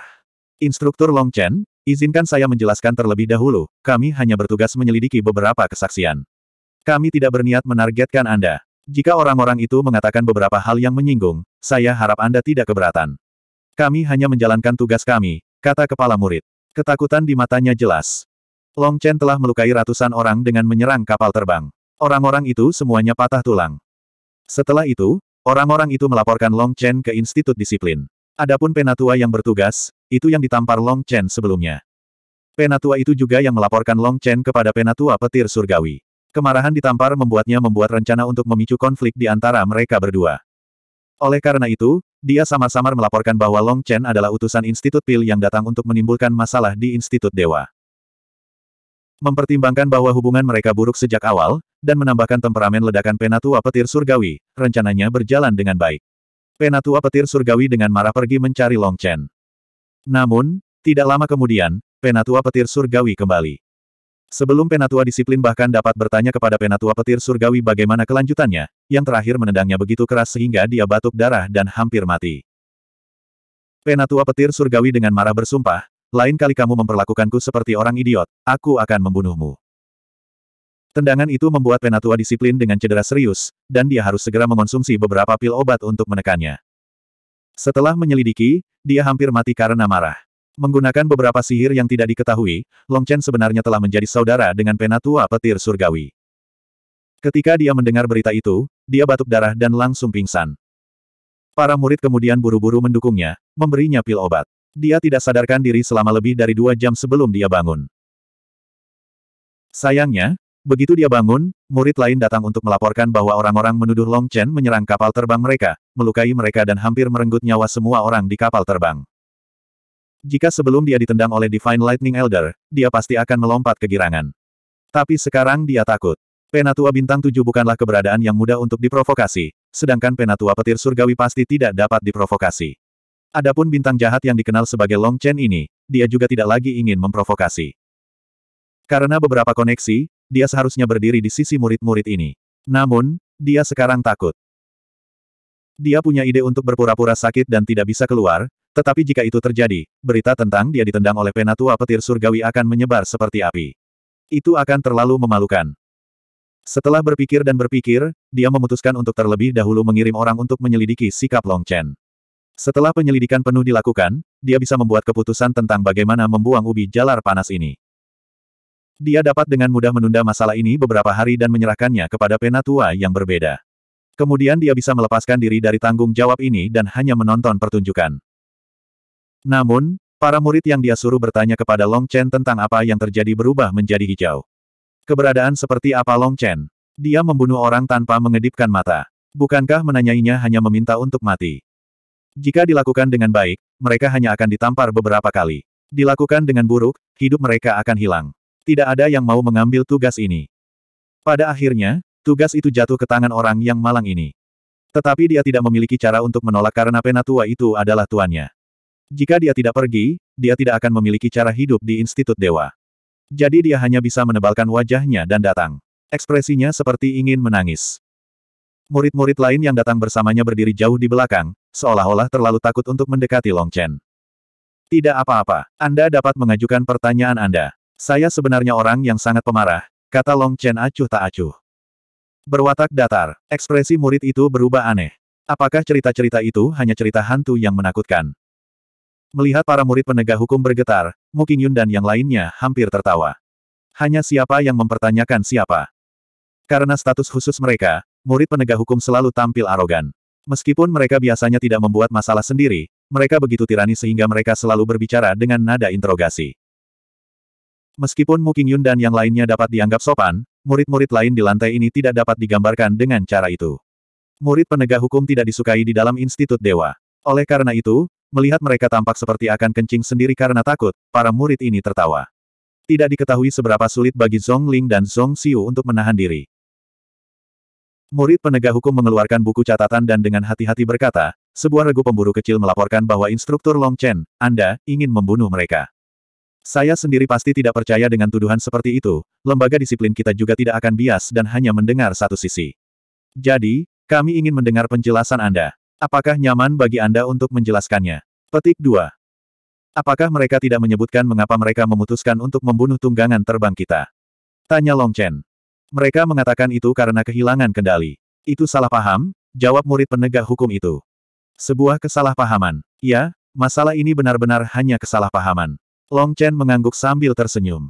Instruktur Long Chen, izinkan saya menjelaskan terlebih dahulu, kami hanya bertugas menyelidiki beberapa kesaksian. Kami tidak berniat menargetkan Anda. Jika orang-orang itu mengatakan beberapa hal yang menyinggung, saya harap Anda tidak keberatan. Kami hanya menjalankan tugas kami, kata kepala murid. Ketakutan di matanya jelas. Long Chen telah melukai ratusan orang dengan menyerang kapal terbang. Orang-orang itu semuanya patah tulang. Setelah itu, orang-orang itu melaporkan Long Chen ke Institut Disiplin. Adapun penatua yang bertugas, itu yang ditampar Long Chen sebelumnya. Penatua itu juga yang melaporkan Long Chen kepada penatua petir surgawi. Kemarahan ditampar membuatnya membuat rencana untuk memicu konflik di antara mereka berdua. Oleh karena itu, dia sama-sama melaporkan bahwa Long Chen adalah utusan Institut Pil yang datang untuk menimbulkan masalah di Institut Dewa. Mempertimbangkan bahwa hubungan mereka buruk sejak awal, dan menambahkan temperamen ledakan penatua petir surgawi, rencananya berjalan dengan baik. Penatua petir surgawi dengan marah pergi mencari Long Chen. Namun, tidak lama kemudian, penatua petir surgawi kembali. Sebelum penatua disiplin bahkan dapat bertanya kepada penatua petir surgawi bagaimana kelanjutannya, yang terakhir menendangnya begitu keras sehingga dia batuk darah dan hampir mati. Penatua petir surgawi dengan marah bersumpah, lain kali kamu memperlakukanku seperti orang idiot, aku akan membunuhmu. Tendangan itu membuat penatua disiplin dengan cedera serius, dan dia harus segera mengonsumsi beberapa pil obat untuk menekannya. Setelah menyelidiki, dia hampir mati karena marah. Menggunakan beberapa sihir yang tidak diketahui, Long Chen sebenarnya telah menjadi saudara dengan penatua petir surgawi. Ketika dia mendengar berita itu, dia batuk darah dan langsung pingsan. Para murid kemudian buru-buru mendukungnya, memberinya pil obat. Dia tidak sadarkan diri selama lebih dari dua jam sebelum dia bangun. Sayangnya, begitu dia bangun, murid lain datang untuk melaporkan bahwa orang-orang menuduh Long Chen menyerang kapal terbang mereka, melukai mereka dan hampir merenggut nyawa semua orang di kapal terbang. Jika sebelum dia ditendang oleh Divine Lightning Elder, dia pasti akan melompat kegirangan. Tapi sekarang dia takut. Penatua bintang tujuh bukanlah keberadaan yang mudah untuk diprovokasi, sedangkan penatua petir surgawi pasti tidak dapat diprovokasi. Adapun bintang jahat yang dikenal sebagai Long Chen ini, dia juga tidak lagi ingin memprovokasi. Karena beberapa koneksi, dia seharusnya berdiri di sisi murid-murid ini. Namun, dia sekarang takut. Dia punya ide untuk berpura-pura sakit dan tidak bisa keluar, tetapi jika itu terjadi, berita tentang dia ditendang oleh penatua petir surgawi akan menyebar seperti api. Itu akan terlalu memalukan. Setelah berpikir dan berpikir, dia memutuskan untuk terlebih dahulu mengirim orang untuk menyelidiki sikap Long Chen. Setelah penyelidikan penuh dilakukan, dia bisa membuat keputusan tentang bagaimana membuang ubi jalar panas ini. Dia dapat dengan mudah menunda masalah ini beberapa hari dan menyerahkannya kepada penatua yang berbeda. Kemudian dia bisa melepaskan diri dari tanggung jawab ini dan hanya menonton pertunjukan. Namun, para murid yang dia suruh bertanya kepada Long Chen tentang apa yang terjadi berubah menjadi hijau. Keberadaan seperti apa Long Chen? Dia membunuh orang tanpa mengedipkan mata. Bukankah menanyainya hanya meminta untuk mati? Jika dilakukan dengan baik, mereka hanya akan ditampar beberapa kali. Dilakukan dengan buruk, hidup mereka akan hilang. Tidak ada yang mau mengambil tugas ini. Pada akhirnya, tugas itu jatuh ke tangan orang yang malang ini. Tetapi dia tidak memiliki cara untuk menolak karena penatua itu adalah tuannya. Jika dia tidak pergi, dia tidak akan memiliki cara hidup di Institut Dewa. Jadi dia hanya bisa menebalkan wajahnya dan datang. Ekspresinya seperti ingin menangis. Murid-murid lain yang datang bersamanya berdiri jauh di belakang, seolah-olah terlalu takut untuk mendekati Long Chen. Tidak apa-apa, Anda dapat mengajukan pertanyaan Anda. Saya sebenarnya orang yang sangat pemarah, kata Long Chen acuh tak acuh. Berwatak datar, ekspresi murid itu berubah aneh. Apakah cerita-cerita itu hanya cerita hantu yang menakutkan? Melihat para murid penegak hukum bergetar, Muking Yun dan yang lainnya hampir tertawa. Hanya siapa yang mempertanyakan siapa. Karena status khusus mereka, murid penegak hukum selalu tampil arogan. Meskipun mereka biasanya tidak membuat masalah sendiri, mereka begitu tirani sehingga mereka selalu berbicara dengan nada interogasi. Meskipun Mu Qingyun dan yang lainnya dapat dianggap sopan, murid-murid lain di lantai ini tidak dapat digambarkan dengan cara itu. Murid penegak hukum tidak disukai di dalam institut dewa. Oleh karena itu, melihat mereka tampak seperti akan kencing sendiri karena takut, para murid ini tertawa. Tidak diketahui seberapa sulit bagi Zhong Ling dan Zhong Xiu untuk menahan diri. Murid penegak hukum mengeluarkan buku catatan dan dengan hati-hati berkata, sebuah regu pemburu kecil melaporkan bahwa instruktur Long Chen, Anda, ingin membunuh mereka. Saya sendiri pasti tidak percaya dengan tuduhan seperti itu, lembaga disiplin kita juga tidak akan bias dan hanya mendengar satu sisi. Jadi, kami ingin mendengar penjelasan Anda. Apakah nyaman bagi Anda untuk menjelaskannya? Petik 2. Apakah mereka tidak menyebutkan mengapa mereka memutuskan untuk membunuh tunggangan terbang kita? Tanya Long Chen. Mereka mengatakan itu karena kehilangan kendali. Itu salah paham, jawab murid penegak hukum itu. Sebuah kesalahpahaman. Ya, masalah ini benar-benar hanya kesalahpahaman. Long Chen mengangguk sambil tersenyum.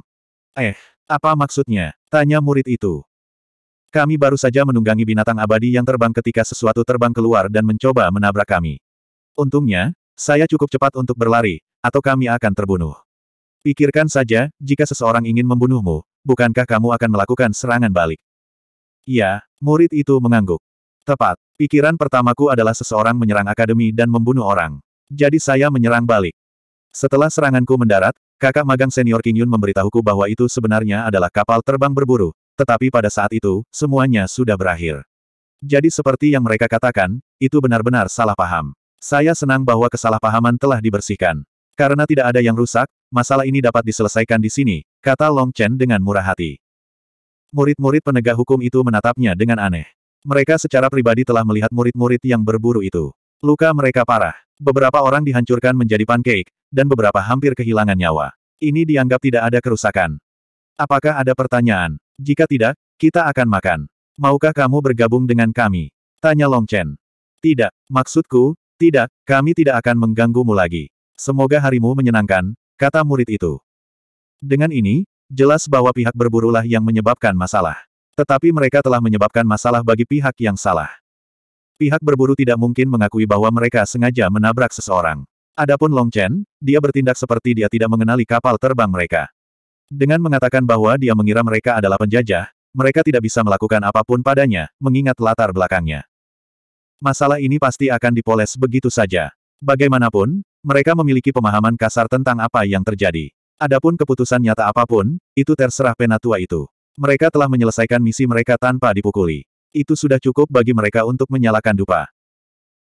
Eh, apa maksudnya? Tanya murid itu. Kami baru saja menunggangi binatang abadi yang terbang ketika sesuatu terbang keluar dan mencoba menabrak kami. Untungnya, saya cukup cepat untuk berlari, atau kami akan terbunuh. Pikirkan saja, jika seseorang ingin membunuhmu, bukankah kamu akan melakukan serangan balik? Ya, murid itu mengangguk. Tepat, pikiran pertamaku adalah seseorang menyerang akademi dan membunuh orang. Jadi saya menyerang balik. Setelah seranganku mendarat, kakak magang senior King Yun memberitahuku bahwa itu sebenarnya adalah kapal terbang berburu, tetapi pada saat itu, semuanya sudah berakhir. Jadi seperti yang mereka katakan, itu benar-benar salah paham. Saya senang bahwa kesalahpahaman telah dibersihkan. Karena tidak ada yang rusak, masalah ini dapat diselesaikan di sini, kata Long Chen dengan murah hati. Murid-murid penegak hukum itu menatapnya dengan aneh. Mereka secara pribadi telah melihat murid-murid yang berburu itu. Luka mereka parah. Beberapa orang dihancurkan menjadi pancake, dan beberapa hampir kehilangan nyawa. Ini dianggap tidak ada kerusakan. Apakah ada pertanyaan? Jika tidak, kita akan makan. Maukah kamu bergabung dengan kami? Tanya Long Chen. Tidak, maksudku, tidak, kami tidak akan mengganggumu lagi. Semoga harimu menyenangkan, kata murid itu. Dengan ini, jelas bahwa pihak berburulah yang menyebabkan masalah. Tetapi mereka telah menyebabkan masalah bagi pihak yang salah. Pihak berburu tidak mungkin mengakui bahwa mereka sengaja menabrak seseorang. Adapun Long Chen, dia bertindak seperti dia tidak mengenali kapal terbang mereka. Dengan mengatakan bahwa dia mengira mereka adalah penjajah, mereka tidak bisa melakukan apapun padanya, mengingat latar belakangnya. Masalah ini pasti akan dipoles begitu saja. Bagaimanapun, mereka memiliki pemahaman kasar tentang apa yang terjadi. Adapun keputusan nyata apapun, itu terserah penatua itu. Mereka telah menyelesaikan misi mereka tanpa dipukuli. Itu sudah cukup bagi mereka untuk menyalakan dupa.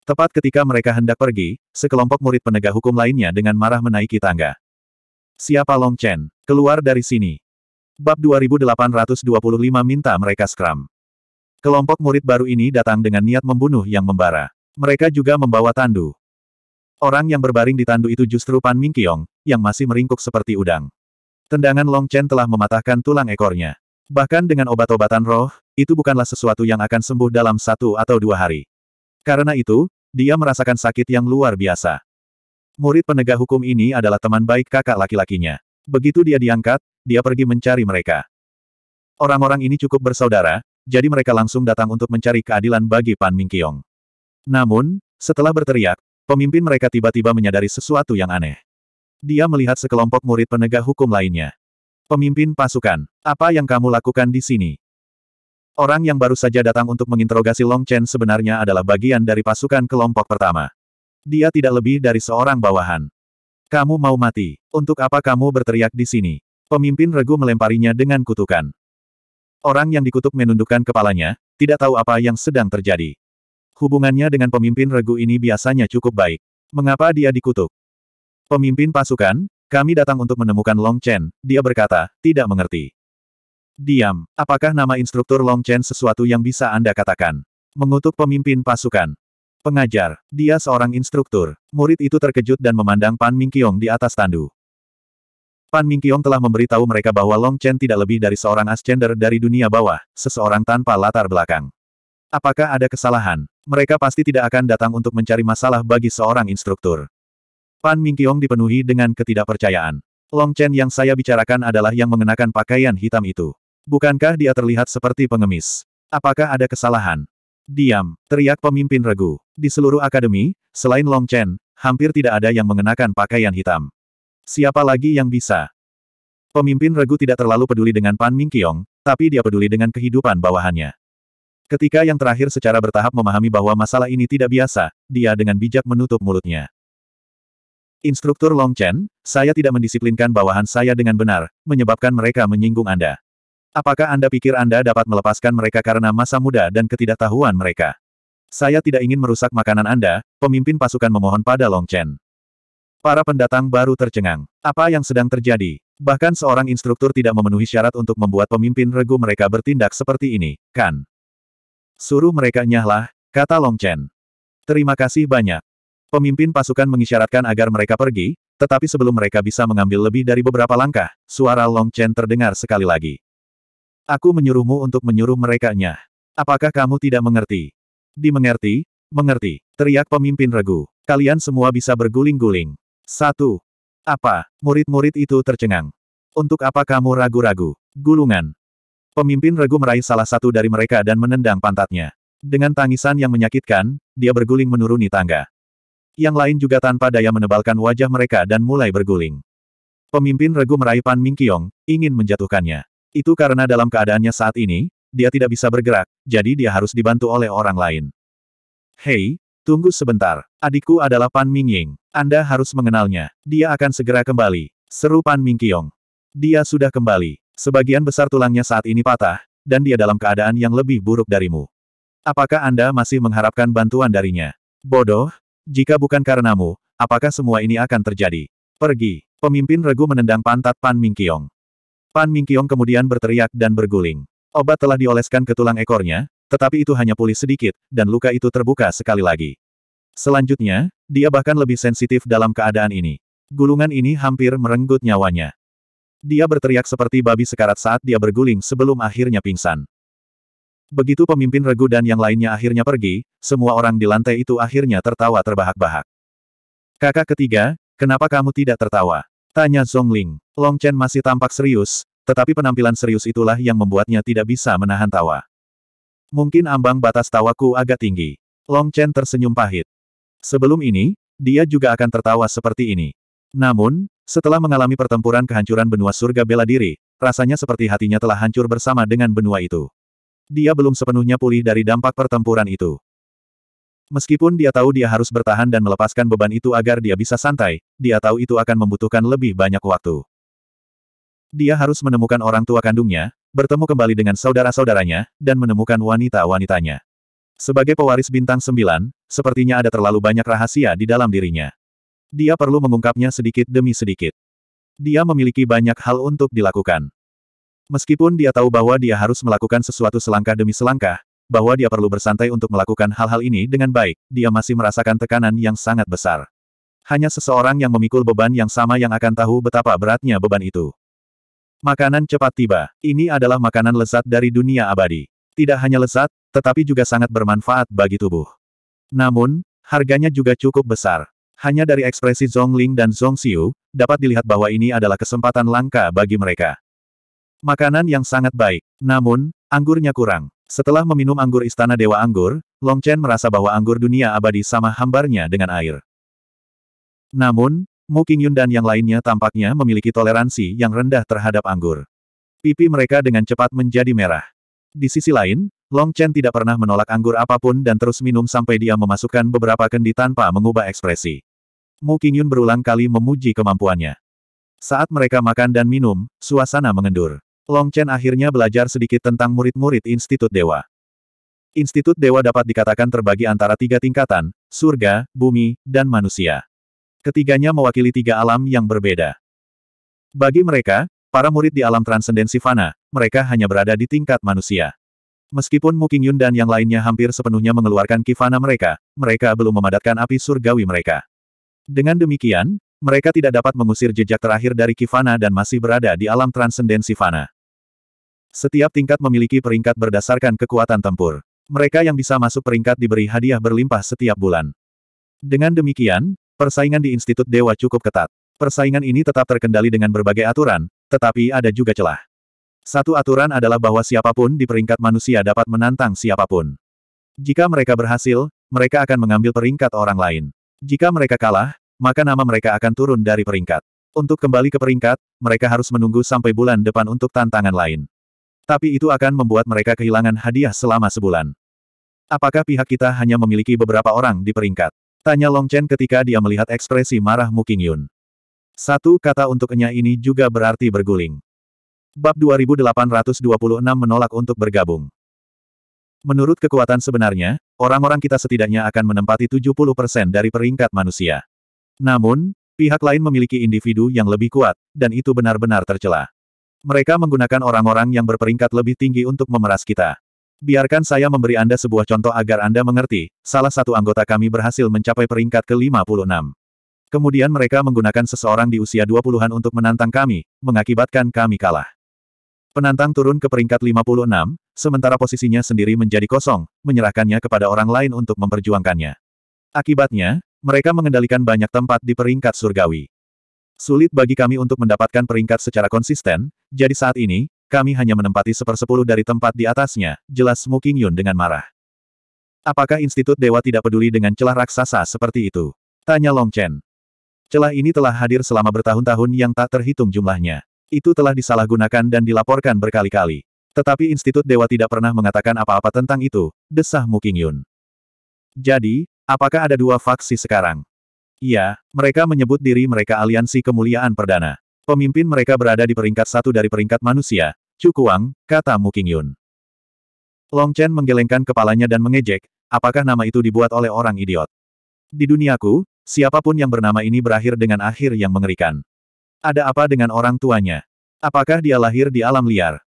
Tepat ketika mereka hendak pergi, sekelompok murid penegak hukum lainnya dengan marah menaiki tangga. Siapa Long Chen? Keluar dari sini. Bab 2825 minta mereka skram. Kelompok murid baru ini datang dengan niat membunuh yang membara. Mereka juga membawa tandu. Orang yang berbaring di tandu itu justru Pan Mingqiong, yang masih meringkuk seperti udang. Tendangan Long Chen telah mematahkan tulang ekornya. Bahkan dengan obat-obatan roh, itu bukanlah sesuatu yang akan sembuh dalam satu atau dua hari. Karena itu, dia merasakan sakit yang luar biasa. Murid penegak hukum ini adalah teman baik kakak laki-lakinya. Begitu dia diangkat, dia pergi mencari mereka. Orang-orang ini cukup bersaudara, jadi mereka langsung datang untuk mencari keadilan bagi Pan Mingqiong. Namun, setelah berteriak, Pemimpin mereka tiba-tiba menyadari sesuatu yang aneh. Dia melihat sekelompok murid penegak hukum lainnya. Pemimpin pasukan, apa yang kamu lakukan di sini? Orang yang baru saja datang untuk menginterogasi Long Chen sebenarnya adalah bagian dari pasukan kelompok pertama. Dia tidak lebih dari seorang bawahan. Kamu mau mati. Untuk apa kamu berteriak di sini? Pemimpin regu melemparinya dengan kutukan. Orang yang dikutuk menundukkan kepalanya, tidak tahu apa yang sedang terjadi. Hubungannya dengan pemimpin regu ini biasanya cukup baik. Mengapa dia dikutuk? Pemimpin pasukan, kami datang untuk menemukan Long Chen, dia berkata, tidak mengerti. Diam, apakah nama instruktur Long Chen sesuatu yang bisa Anda katakan? Mengutuk pemimpin pasukan. Pengajar, dia seorang instruktur. Murid itu terkejut dan memandang Pan Mingqiong di atas tandu. Pan Mingqiong telah memberitahu mereka bahwa Long Chen tidak lebih dari seorang ascender dari dunia bawah, seseorang tanpa latar belakang. Apakah ada kesalahan? Mereka pasti tidak akan datang untuk mencari masalah bagi seorang instruktur. Pan Mingqiong dipenuhi dengan ketidakpercayaan. Long Chen yang saya bicarakan adalah yang mengenakan pakaian hitam itu. Bukankah dia terlihat seperti pengemis? Apakah ada kesalahan? Diam, teriak pemimpin regu. Di seluruh akademi, selain Long Chen, hampir tidak ada yang mengenakan pakaian hitam. Siapa lagi yang bisa? Pemimpin regu tidak terlalu peduli dengan Pan Mingqiong, tapi dia peduli dengan kehidupan bawahannya. Ketika yang terakhir secara bertahap memahami bahwa masalah ini tidak biasa, dia dengan bijak menutup mulutnya. Instruktur Long Chen, saya tidak mendisiplinkan bawahan saya dengan benar, menyebabkan mereka menyinggung Anda. Apakah Anda pikir Anda dapat melepaskan mereka karena masa muda dan ketidaktahuan mereka? Saya tidak ingin merusak makanan Anda, pemimpin pasukan memohon pada Long Chen. Para pendatang baru tercengang. Apa yang sedang terjadi? Bahkan seorang instruktur tidak memenuhi syarat untuk membuat pemimpin regu mereka bertindak seperti ini, kan? Suruh mereka nyahlah, kata Long Chen. Terima kasih banyak. Pemimpin pasukan mengisyaratkan agar mereka pergi, tetapi sebelum mereka bisa mengambil lebih dari beberapa langkah, suara Long Chen terdengar sekali lagi. Aku menyuruhmu untuk menyuruh mereka nyah. Apakah kamu tidak mengerti? Dimengerti? Mengerti. Teriak pemimpin regu. Kalian semua bisa berguling-guling. Satu. Apa? Murid-murid itu tercengang. Untuk apa kamu ragu-ragu? Gulungan. Pemimpin regu meraih salah satu dari mereka dan menendang pantatnya. Dengan tangisan yang menyakitkan, dia berguling menuruni tangga. Yang lain juga tanpa daya menebalkan wajah mereka dan mulai berguling. Pemimpin regu meraih Pan Mingqiong, ingin menjatuhkannya. Itu karena dalam keadaannya saat ini, dia tidak bisa bergerak, jadi dia harus dibantu oleh orang lain. Hei, tunggu sebentar. Adikku adalah Pan Mingying. Anda harus mengenalnya. Dia akan segera kembali. Seru Pan Mingqiong. Dia sudah kembali. Sebagian besar tulangnya saat ini patah, dan dia dalam keadaan yang lebih buruk darimu. Apakah Anda masih mengharapkan bantuan darinya? Bodoh? Jika bukan karenamu, apakah semua ini akan terjadi? Pergi. Pemimpin regu menendang pantat Pan Mingqiong. Pan Mingqiong kemudian berteriak dan berguling. Obat telah dioleskan ke tulang ekornya, tetapi itu hanya pulih sedikit, dan luka itu terbuka sekali lagi. Selanjutnya, dia bahkan lebih sensitif dalam keadaan ini. Gulungan ini hampir merenggut nyawanya. Dia berteriak seperti babi sekarat saat dia berguling sebelum akhirnya pingsan. Begitu pemimpin regu dan yang lainnya akhirnya pergi, semua orang di lantai itu akhirnya tertawa terbahak-bahak. Kakak ketiga, kenapa kamu tidak tertawa? Tanya Zhongling. Long Chen masih tampak serius, tetapi penampilan serius itulah yang membuatnya tidak bisa menahan tawa. Mungkin ambang batas tawaku agak tinggi. Long Chen tersenyum pahit. Sebelum ini, dia juga akan tertawa seperti ini. Namun, setelah mengalami pertempuran kehancuran benua surga bela diri, rasanya seperti hatinya telah hancur bersama dengan benua itu. Dia belum sepenuhnya pulih dari dampak pertempuran itu. Meskipun dia tahu dia harus bertahan dan melepaskan beban itu agar dia bisa santai, dia tahu itu akan membutuhkan lebih banyak waktu. Dia harus menemukan orang tua kandungnya, bertemu kembali dengan saudara-saudaranya, dan menemukan wanita-wanitanya. Sebagai pewaris bintang sembilan, sepertinya ada terlalu banyak rahasia di dalam dirinya. Dia perlu mengungkapnya sedikit demi sedikit. Dia memiliki banyak hal untuk dilakukan. Meskipun dia tahu bahwa dia harus melakukan sesuatu selangkah demi selangkah, bahwa dia perlu bersantai untuk melakukan hal-hal ini dengan baik, dia masih merasakan tekanan yang sangat besar. Hanya seseorang yang memikul beban yang sama yang akan tahu betapa beratnya beban itu. Makanan cepat tiba. Ini adalah makanan lezat dari dunia abadi. Tidak hanya lezat, tetapi juga sangat bermanfaat bagi tubuh. Namun, harganya juga cukup besar. Hanya dari ekspresi Zhong Ling dan Zhong Xiu, dapat dilihat bahwa ini adalah kesempatan langka bagi mereka. Makanan yang sangat baik. Namun, anggurnya kurang. Setelah meminum anggur Istana Dewa Anggur, Long Chen merasa bahwa anggur dunia abadi sama hambarnya dengan air. Namun, Mu Qingyun dan yang lainnya tampaknya memiliki toleransi yang rendah terhadap anggur. Pipi mereka dengan cepat menjadi merah. Di sisi lain, Long Chen tidak pernah menolak anggur apapun dan terus minum sampai dia memasukkan beberapa kendi tanpa mengubah ekspresi. Mu Qingyun berulang kali memuji kemampuannya. Saat mereka makan dan minum, suasana mengendur. Long Chen akhirnya belajar sedikit tentang murid-murid Institut Dewa. Institut Dewa dapat dikatakan terbagi antara tiga tingkatan, surga, bumi, dan manusia. Ketiganya mewakili tiga alam yang berbeda. Bagi mereka, para murid di alam transendensi fana, mereka hanya berada di tingkat manusia. Meskipun Muking Yun dan yang lainnya hampir sepenuhnya mengeluarkan kifana mereka, mereka belum memadatkan api surgawi mereka. Dengan demikian, mereka tidak dapat mengusir jejak terakhir dari kifana dan masih berada di alam transendensi fana. Setiap tingkat memiliki peringkat berdasarkan kekuatan tempur. Mereka yang bisa masuk peringkat diberi hadiah berlimpah setiap bulan. Dengan demikian, persaingan di Institut Dewa cukup ketat. Persaingan ini tetap terkendali dengan berbagai aturan, tetapi ada juga celah. Satu aturan adalah bahwa siapapun di peringkat manusia dapat menantang siapapun. Jika mereka berhasil, mereka akan mengambil peringkat orang lain. Jika mereka kalah, maka nama mereka akan turun dari peringkat. Untuk kembali ke peringkat, mereka harus menunggu sampai bulan depan untuk tantangan lain. Tapi itu akan membuat mereka kehilangan hadiah selama sebulan. Apakah pihak kita hanya memiliki beberapa orang di peringkat? Tanya Long Chen ketika dia melihat ekspresi marah Mu Qingyun. Satu kata untuknya ini juga berarti berguling. Bab 2826 menolak untuk bergabung. Menurut kekuatan sebenarnya, orang-orang kita setidaknya akan menempati 70% dari peringkat manusia. Namun, pihak lain memiliki individu yang lebih kuat, dan itu benar-benar tercela. Mereka menggunakan orang-orang yang berperingkat lebih tinggi untuk memeras kita. Biarkan saya memberi Anda sebuah contoh agar Anda mengerti, salah satu anggota kami berhasil mencapai peringkat ke-56. Kemudian mereka menggunakan seseorang di usia 20-an untuk menantang kami, mengakibatkan kami kalah. Penantang turun ke peringkat 56, sementara posisinya sendiri menjadi kosong, menyerahkannya kepada orang lain untuk memperjuangkannya. Akibatnya, mereka mengendalikan banyak tempat di peringkat surgawi. Sulit bagi kami untuk mendapatkan peringkat secara konsisten, jadi saat ini, kami hanya menempati sepersepuluh dari tempat di atasnya, jelas Mu Yun dengan marah. Apakah Institut Dewa tidak peduli dengan celah raksasa seperti itu? Tanya Long Chen. Celah ini telah hadir selama bertahun-tahun yang tak terhitung jumlahnya. Itu telah disalahgunakan dan dilaporkan berkali-kali. Tetapi Institut Dewa tidak pernah mengatakan apa-apa tentang itu, desah Muking Yun. Jadi, apakah ada dua faksi sekarang? Iya, mereka menyebut diri mereka aliansi kemuliaan perdana. Pemimpin mereka berada di peringkat satu dari peringkat manusia, Chu Kuang, kata Muking Yun. Long Chen menggelengkan kepalanya dan mengejek, apakah nama itu dibuat oleh orang idiot? Di duniaku, siapapun yang bernama ini berakhir dengan akhir yang mengerikan. Ada apa dengan orang tuanya? Apakah dia lahir di alam liar?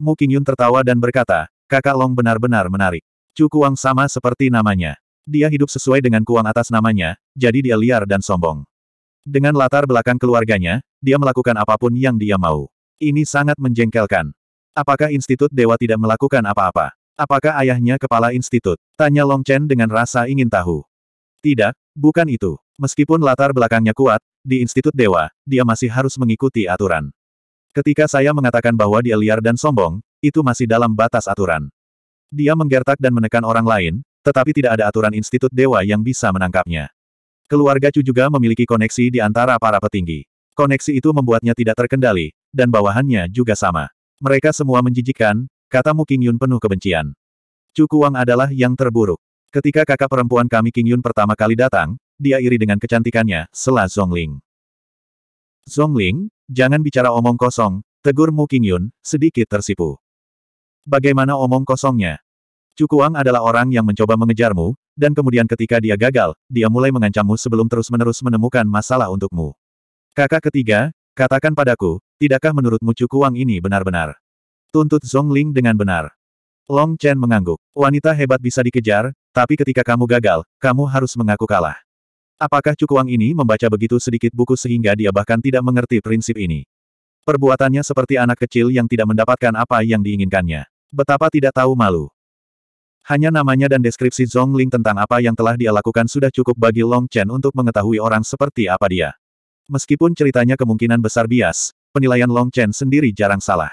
Mu Qingyun tertawa dan berkata, kakak Long benar-benar menarik. Cu Kuang sama seperti namanya. Dia hidup sesuai dengan Kuang atas namanya, jadi dia liar dan sombong. Dengan latar belakang keluarganya, dia melakukan apapun yang dia mau. Ini sangat menjengkelkan. Apakah Institut Dewa tidak melakukan apa-apa? Apakah ayahnya kepala institut? Tanya Long Chen dengan rasa ingin tahu. Tidak, bukan itu. Meskipun latar belakangnya kuat, di Institut Dewa, dia masih harus mengikuti aturan. Ketika saya mengatakan bahwa dia liar dan sombong, itu masih dalam batas aturan. Dia menggertak dan menekan orang lain, tetapi tidak ada aturan Institut Dewa yang bisa menangkapnya. Keluarga Chu juga memiliki koneksi di antara para petinggi. Koneksi itu membuatnya tidak terkendali, dan bawahannya juga sama. Mereka semua menjijikan, kata Mu Yun penuh kebencian. Chu Kuang adalah yang terburuk. Ketika kakak perempuan kami King Yun pertama kali datang, dia iri dengan kecantikannya, sela Zongling. Zongling, jangan bicara omong kosong, tegur Mu Qingyun, sedikit tersipu. Bagaimana omong kosongnya? Cukuang adalah orang yang mencoba mengejarmu, dan kemudian ketika dia gagal, dia mulai mengancammu sebelum terus-menerus menemukan masalah untukmu. Kakak ketiga, katakan padaku, tidakkah menurutmu Cukuang ini benar-benar? Tuntut Zongling dengan benar. Long Chen mengangguk. Wanita hebat bisa dikejar, tapi ketika kamu gagal, kamu harus mengaku kalah. Apakah Cukuang ini membaca begitu sedikit buku sehingga dia bahkan tidak mengerti prinsip ini? Perbuatannya seperti anak kecil yang tidak mendapatkan apa yang diinginkannya. Betapa tidak tahu malu. Hanya namanya dan deskripsi Zhong Ling tentang apa yang telah dia lakukan sudah cukup bagi Long Chen untuk mengetahui orang seperti apa dia. Meskipun ceritanya kemungkinan besar bias, penilaian Long Chen sendiri jarang salah.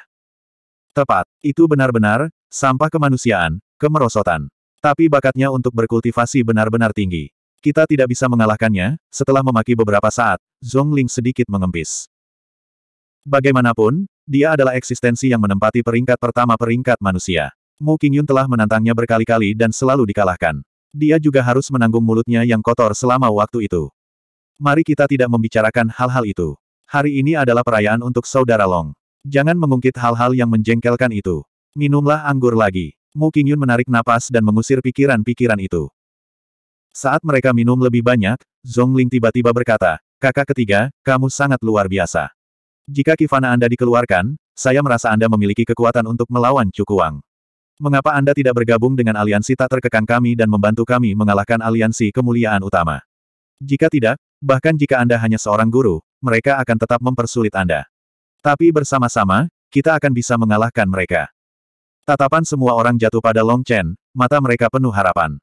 Tepat, itu benar-benar, sampah kemanusiaan, kemerosotan. Tapi bakatnya untuk berkultivasi benar-benar tinggi. Kita tidak bisa mengalahkannya, setelah memaki beberapa saat, Zhong Ling sedikit mengempis. Bagaimanapun, dia adalah eksistensi yang menempati peringkat pertama peringkat manusia. Mu Qingyun telah menantangnya berkali-kali dan selalu dikalahkan. Dia juga harus menanggung mulutnya yang kotor selama waktu itu. Mari kita tidak membicarakan hal-hal itu. Hari ini adalah perayaan untuk saudara Long. Jangan mengungkit hal-hal yang menjengkelkan itu. Minumlah anggur lagi. Mu Qingyun menarik napas dan mengusir pikiran-pikiran itu. Saat mereka minum lebih banyak, Zhongling tiba-tiba berkata, kakak ketiga, kamu sangat luar biasa. Jika kifana Anda dikeluarkan, saya merasa Anda memiliki kekuatan untuk melawan Cukuang. Mengapa Anda tidak bergabung dengan aliansi tak terkekang kami dan membantu kami mengalahkan aliansi kemuliaan utama? Jika tidak, bahkan jika Anda hanya seorang guru, mereka akan tetap mempersulit Anda. Tapi bersama-sama, kita akan bisa mengalahkan mereka. Tatapan semua orang jatuh pada Long Chen, mata mereka penuh harapan.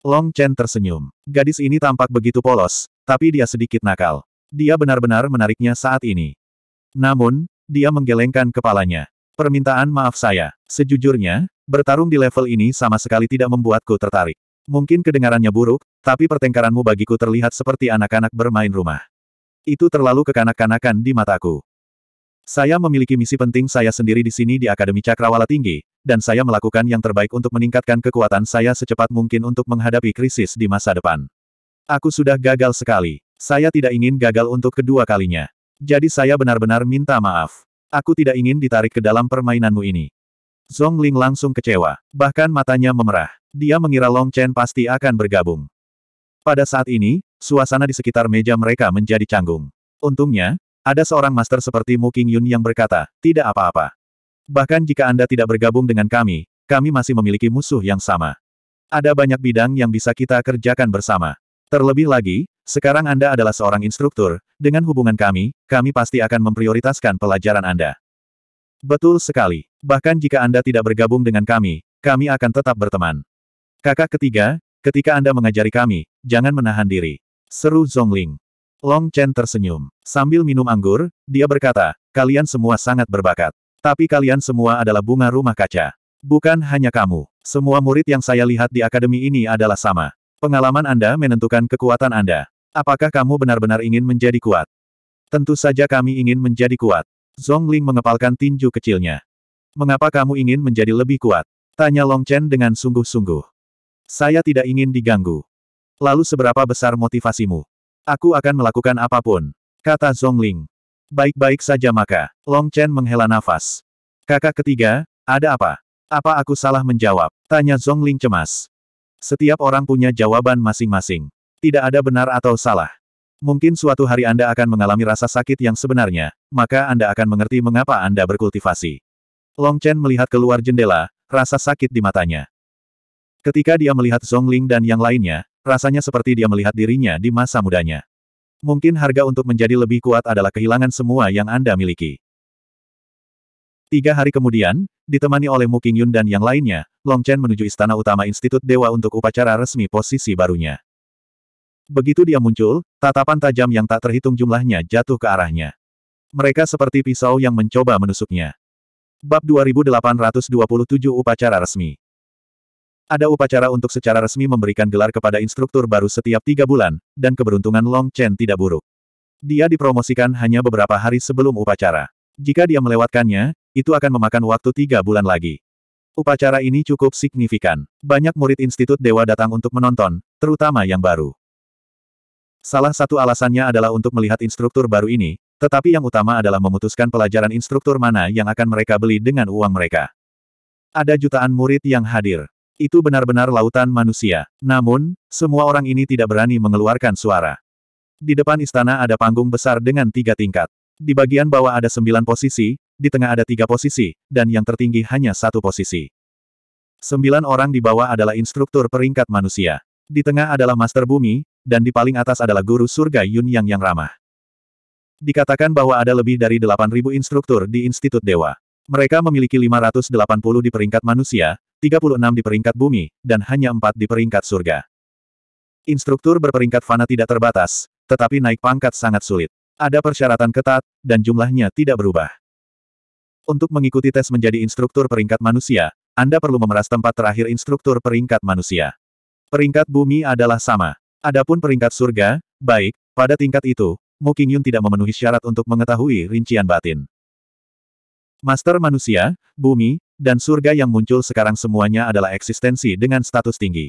Long Chen tersenyum. Gadis ini tampak begitu polos, tapi dia sedikit nakal. Dia benar-benar menariknya saat ini. Namun, dia menggelengkan kepalanya. Permintaan maaf saya. Sejujurnya, bertarung di level ini sama sekali tidak membuatku tertarik. Mungkin kedengarannya buruk, tapi pertengkaranmu bagiku terlihat seperti anak-anak bermain rumah. Itu terlalu kekanak-kanakan di mataku. Saya memiliki misi penting saya sendiri di sini di Akademi Cakrawala Tinggi, dan saya melakukan yang terbaik untuk meningkatkan kekuatan saya secepat mungkin untuk menghadapi krisis di masa depan. Aku sudah gagal sekali. Saya tidak ingin gagal untuk kedua kalinya. Jadi saya benar-benar minta maaf. Aku tidak ingin ditarik ke dalam permainanmu ini. Zhong Ling langsung kecewa. Bahkan matanya memerah. Dia mengira Long Chen pasti akan bergabung. Pada saat ini, suasana di sekitar meja mereka menjadi canggung. Untungnya, ada seorang master seperti Mu King Yun yang berkata, tidak apa-apa. Bahkan jika Anda tidak bergabung dengan kami, kami masih memiliki musuh yang sama. Ada banyak bidang yang bisa kita kerjakan bersama. Terlebih lagi, sekarang Anda adalah seorang instruktur, dengan hubungan kami, kami pasti akan memprioritaskan pelajaran Anda. Betul sekali. Bahkan jika Anda tidak bergabung dengan kami, kami akan tetap berteman. Kakak ketiga, ketika Anda mengajari kami, jangan menahan diri. Seru Zongling. Long Chen tersenyum. Sambil minum anggur, dia berkata, kalian semua sangat berbakat. Tapi kalian semua adalah bunga rumah kaca. Bukan hanya kamu. Semua murid yang saya lihat di akademi ini adalah sama. Pengalaman Anda menentukan kekuatan Anda. Apakah kamu benar-benar ingin menjadi kuat? Tentu saja kami ingin menjadi kuat. Zhong Ling mengepalkan tinju kecilnya. Mengapa kamu ingin menjadi lebih kuat? Tanya Long Chen dengan sungguh-sungguh. Saya tidak ingin diganggu. Lalu seberapa besar motivasimu? Aku akan melakukan apapun. Kata Zhongling. Baik-baik saja maka. Long Chen menghela nafas. Kakak ketiga, ada apa? Apa aku salah menjawab? Tanya Zhongling cemas. Setiap orang punya jawaban masing-masing. Tidak ada benar atau salah. Mungkin suatu hari Anda akan mengalami rasa sakit yang sebenarnya, maka Anda akan mengerti mengapa Anda berkultivasi. Long Chen melihat keluar jendela, rasa sakit di matanya. Ketika dia melihat Zhongling dan yang lainnya, Rasanya seperti dia melihat dirinya di masa mudanya. Mungkin harga untuk menjadi lebih kuat adalah kehilangan semua yang Anda miliki. Tiga hari kemudian, ditemani oleh Mu King Yun dan yang lainnya, Long Chen menuju Istana Utama Institut Dewa untuk upacara resmi posisi barunya. Begitu dia muncul, tatapan tajam yang tak terhitung jumlahnya jatuh ke arahnya. Mereka seperti pisau yang mencoba menusuknya. Bab 2827 Upacara Resmi ada upacara untuk secara resmi memberikan gelar kepada instruktur baru setiap tiga bulan, dan keberuntungan Long Chen tidak buruk. Dia dipromosikan hanya beberapa hari sebelum upacara. Jika dia melewatkannya, itu akan memakan waktu tiga bulan lagi. Upacara ini cukup signifikan. Banyak murid Institut Dewa datang untuk menonton, terutama yang baru. Salah satu alasannya adalah untuk melihat instruktur baru ini, tetapi yang utama adalah memutuskan pelajaran instruktur mana yang akan mereka beli dengan uang mereka. Ada jutaan murid yang hadir. Itu benar-benar lautan manusia. Namun, semua orang ini tidak berani mengeluarkan suara. Di depan istana ada panggung besar dengan tiga tingkat. Di bagian bawah ada sembilan posisi, di tengah ada tiga posisi, dan yang tertinggi hanya satu posisi. Sembilan orang di bawah adalah instruktur peringkat manusia. Di tengah adalah Master Bumi, dan di paling atas adalah Guru Surga Yun Yang yang ramah. Dikatakan bahwa ada lebih dari 8.000 instruktur di Institut Dewa. Mereka memiliki 580 di peringkat manusia, 36 di peringkat bumi, dan hanya 4 di peringkat surga. Instruktur berperingkat fana tidak terbatas, tetapi naik pangkat sangat sulit. Ada persyaratan ketat, dan jumlahnya tidak berubah. Untuk mengikuti tes menjadi instruktur peringkat manusia, Anda perlu memeras tempat terakhir instruktur peringkat manusia. Peringkat bumi adalah sama. Adapun peringkat surga, baik, pada tingkat itu, Mu Yun tidak memenuhi syarat untuk mengetahui rincian batin. Master manusia, bumi, dan surga yang muncul sekarang semuanya adalah eksistensi dengan status tinggi.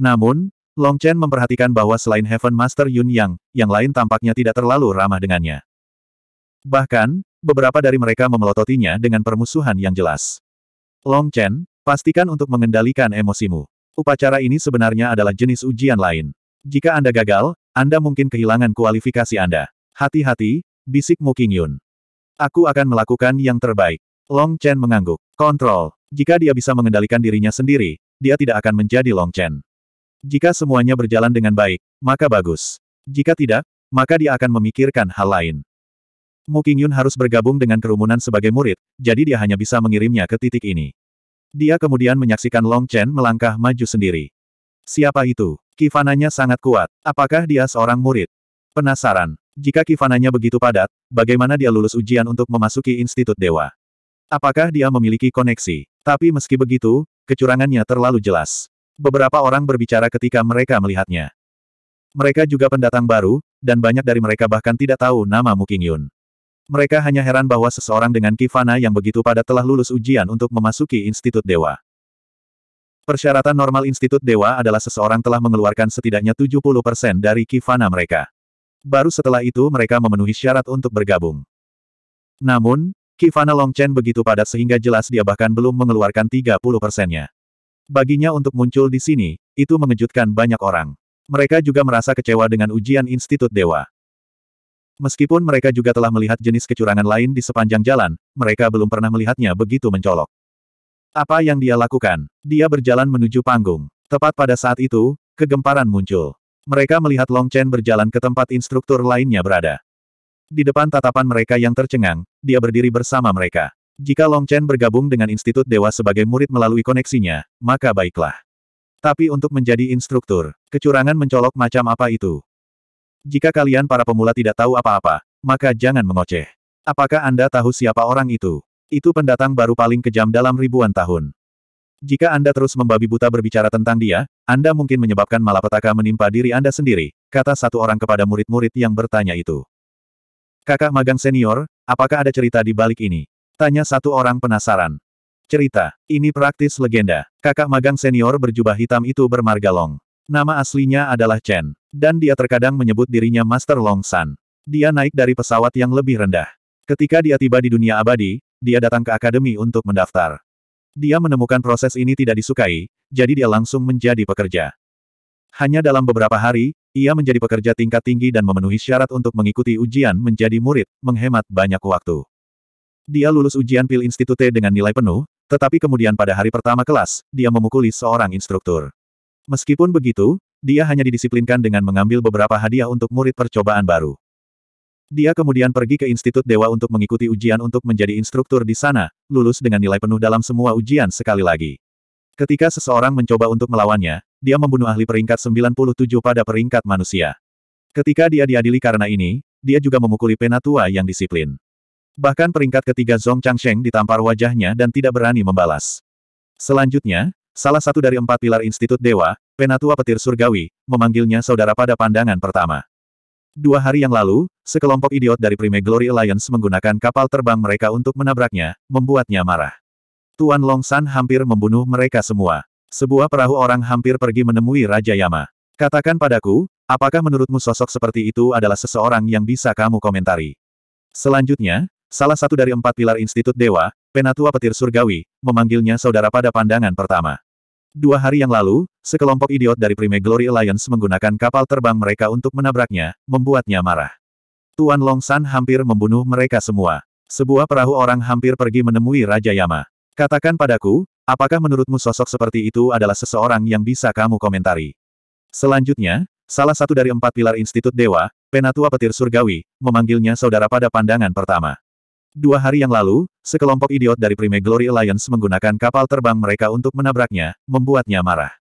Namun, Long Chen memperhatikan bahwa selain Heaven Master Yun Yang, yang lain tampaknya tidak terlalu ramah dengannya. Bahkan, beberapa dari mereka memelototinya dengan permusuhan yang jelas. Long Chen, pastikan untuk mengendalikan emosimu. Upacara ini sebenarnya adalah jenis ujian lain. Jika Anda gagal, Anda mungkin kehilangan kualifikasi Anda. Hati-hati, bisik Mu Qingyun. Aku akan melakukan yang terbaik. Long Chen mengangguk. Kontrol. Jika dia bisa mengendalikan dirinya sendiri, dia tidak akan menjadi Long Chen. Jika semuanya berjalan dengan baik, maka bagus. Jika tidak, maka dia akan memikirkan hal lain. Mu Qingyun harus bergabung dengan kerumunan sebagai murid, jadi dia hanya bisa mengirimnya ke titik ini. Dia kemudian menyaksikan Long Chen melangkah maju sendiri. Siapa itu? Kifananya sangat kuat. Apakah dia seorang murid? Penasaran. Jika kifananya begitu padat, bagaimana dia lulus ujian untuk memasuki Institut Dewa? Apakah dia memiliki koneksi? Tapi meski begitu, kecurangannya terlalu jelas. Beberapa orang berbicara ketika mereka melihatnya. Mereka juga pendatang baru, dan banyak dari mereka bahkan tidak tahu nama Muking Yun. Mereka hanya heran bahwa seseorang dengan kifana yang begitu padat telah lulus ujian untuk memasuki Institut Dewa. Persyaratan normal Institut Dewa adalah seseorang telah mengeluarkan setidaknya 70% dari kifana mereka. Baru setelah itu mereka memenuhi syarat untuk bergabung. Namun, Long Chen begitu padat sehingga jelas dia bahkan belum mengeluarkan 30 persennya. Baginya untuk muncul di sini, itu mengejutkan banyak orang. Mereka juga merasa kecewa dengan ujian Institut Dewa. Meskipun mereka juga telah melihat jenis kecurangan lain di sepanjang jalan, mereka belum pernah melihatnya begitu mencolok. Apa yang dia lakukan? Dia berjalan menuju panggung. Tepat pada saat itu, kegemparan muncul. Mereka melihat Long Chen berjalan ke tempat instruktur lainnya berada. Di depan tatapan mereka yang tercengang, dia berdiri bersama mereka. Jika Long Chen bergabung dengan Institut Dewa sebagai murid melalui koneksinya, maka baiklah. Tapi untuk menjadi instruktur, kecurangan mencolok macam apa itu? Jika kalian para pemula tidak tahu apa-apa, maka jangan mengoceh. Apakah Anda tahu siapa orang itu? Itu pendatang baru paling kejam dalam ribuan tahun. Jika Anda terus membabi buta berbicara tentang dia, Anda mungkin menyebabkan malapetaka menimpa diri Anda sendiri, kata satu orang kepada murid-murid yang bertanya itu. Kakak magang senior, apakah ada cerita di balik ini? Tanya satu orang penasaran. Cerita, ini praktis legenda. Kakak magang senior berjubah hitam itu bermarga Long. Nama aslinya adalah Chen, dan dia terkadang menyebut dirinya Master Long San. Dia naik dari pesawat yang lebih rendah. Ketika dia tiba di dunia abadi, dia datang ke akademi untuk mendaftar. Dia menemukan proses ini tidak disukai, jadi dia langsung menjadi pekerja. Hanya dalam beberapa hari, ia menjadi pekerja tingkat tinggi dan memenuhi syarat untuk mengikuti ujian menjadi murid, menghemat banyak waktu. Dia lulus ujian PIL Institute dengan nilai penuh, tetapi kemudian pada hari pertama kelas, dia memukuli seorang instruktur. Meskipun begitu, dia hanya didisiplinkan dengan mengambil beberapa hadiah untuk murid percobaan baru. Dia kemudian pergi ke Institut Dewa untuk mengikuti ujian untuk menjadi instruktur di sana, lulus dengan nilai penuh dalam semua ujian sekali lagi. Ketika seseorang mencoba untuk melawannya, dia membunuh ahli peringkat 97 pada peringkat manusia. Ketika dia diadili karena ini, dia juga memukuli penatua yang disiplin. Bahkan peringkat ketiga Zong Changsheng ditampar wajahnya dan tidak berani membalas. Selanjutnya, salah satu dari empat pilar Institut Dewa, penatua petir surgawi, memanggilnya saudara pada pandangan pertama. Dua hari yang lalu, sekelompok idiot dari Prime Glory Alliance menggunakan kapal terbang mereka untuk menabraknya, membuatnya marah. Tuan Long San hampir membunuh mereka semua. Sebuah perahu orang hampir pergi menemui Raja Yama. Katakan padaku, apakah menurutmu sosok seperti itu adalah seseorang yang bisa kamu komentari? Selanjutnya, salah satu dari empat pilar Institut Dewa, Penatua Petir Surgawi, memanggilnya saudara pada pandangan pertama. Dua hari yang lalu, sekelompok idiot dari Prime Glory Alliance menggunakan kapal terbang mereka untuk menabraknya, membuatnya marah. Tuan Long San hampir membunuh mereka semua. Sebuah perahu orang hampir pergi menemui Raja Yama. Katakan padaku, Apakah menurutmu sosok seperti itu adalah seseorang yang bisa kamu komentari? Selanjutnya, salah satu dari empat pilar Institut Dewa, Penatua Petir Surgawi, memanggilnya saudara pada pandangan pertama. Dua hari yang lalu, sekelompok idiot dari Prime Glory Alliance menggunakan kapal terbang mereka untuk menabraknya, membuatnya marah.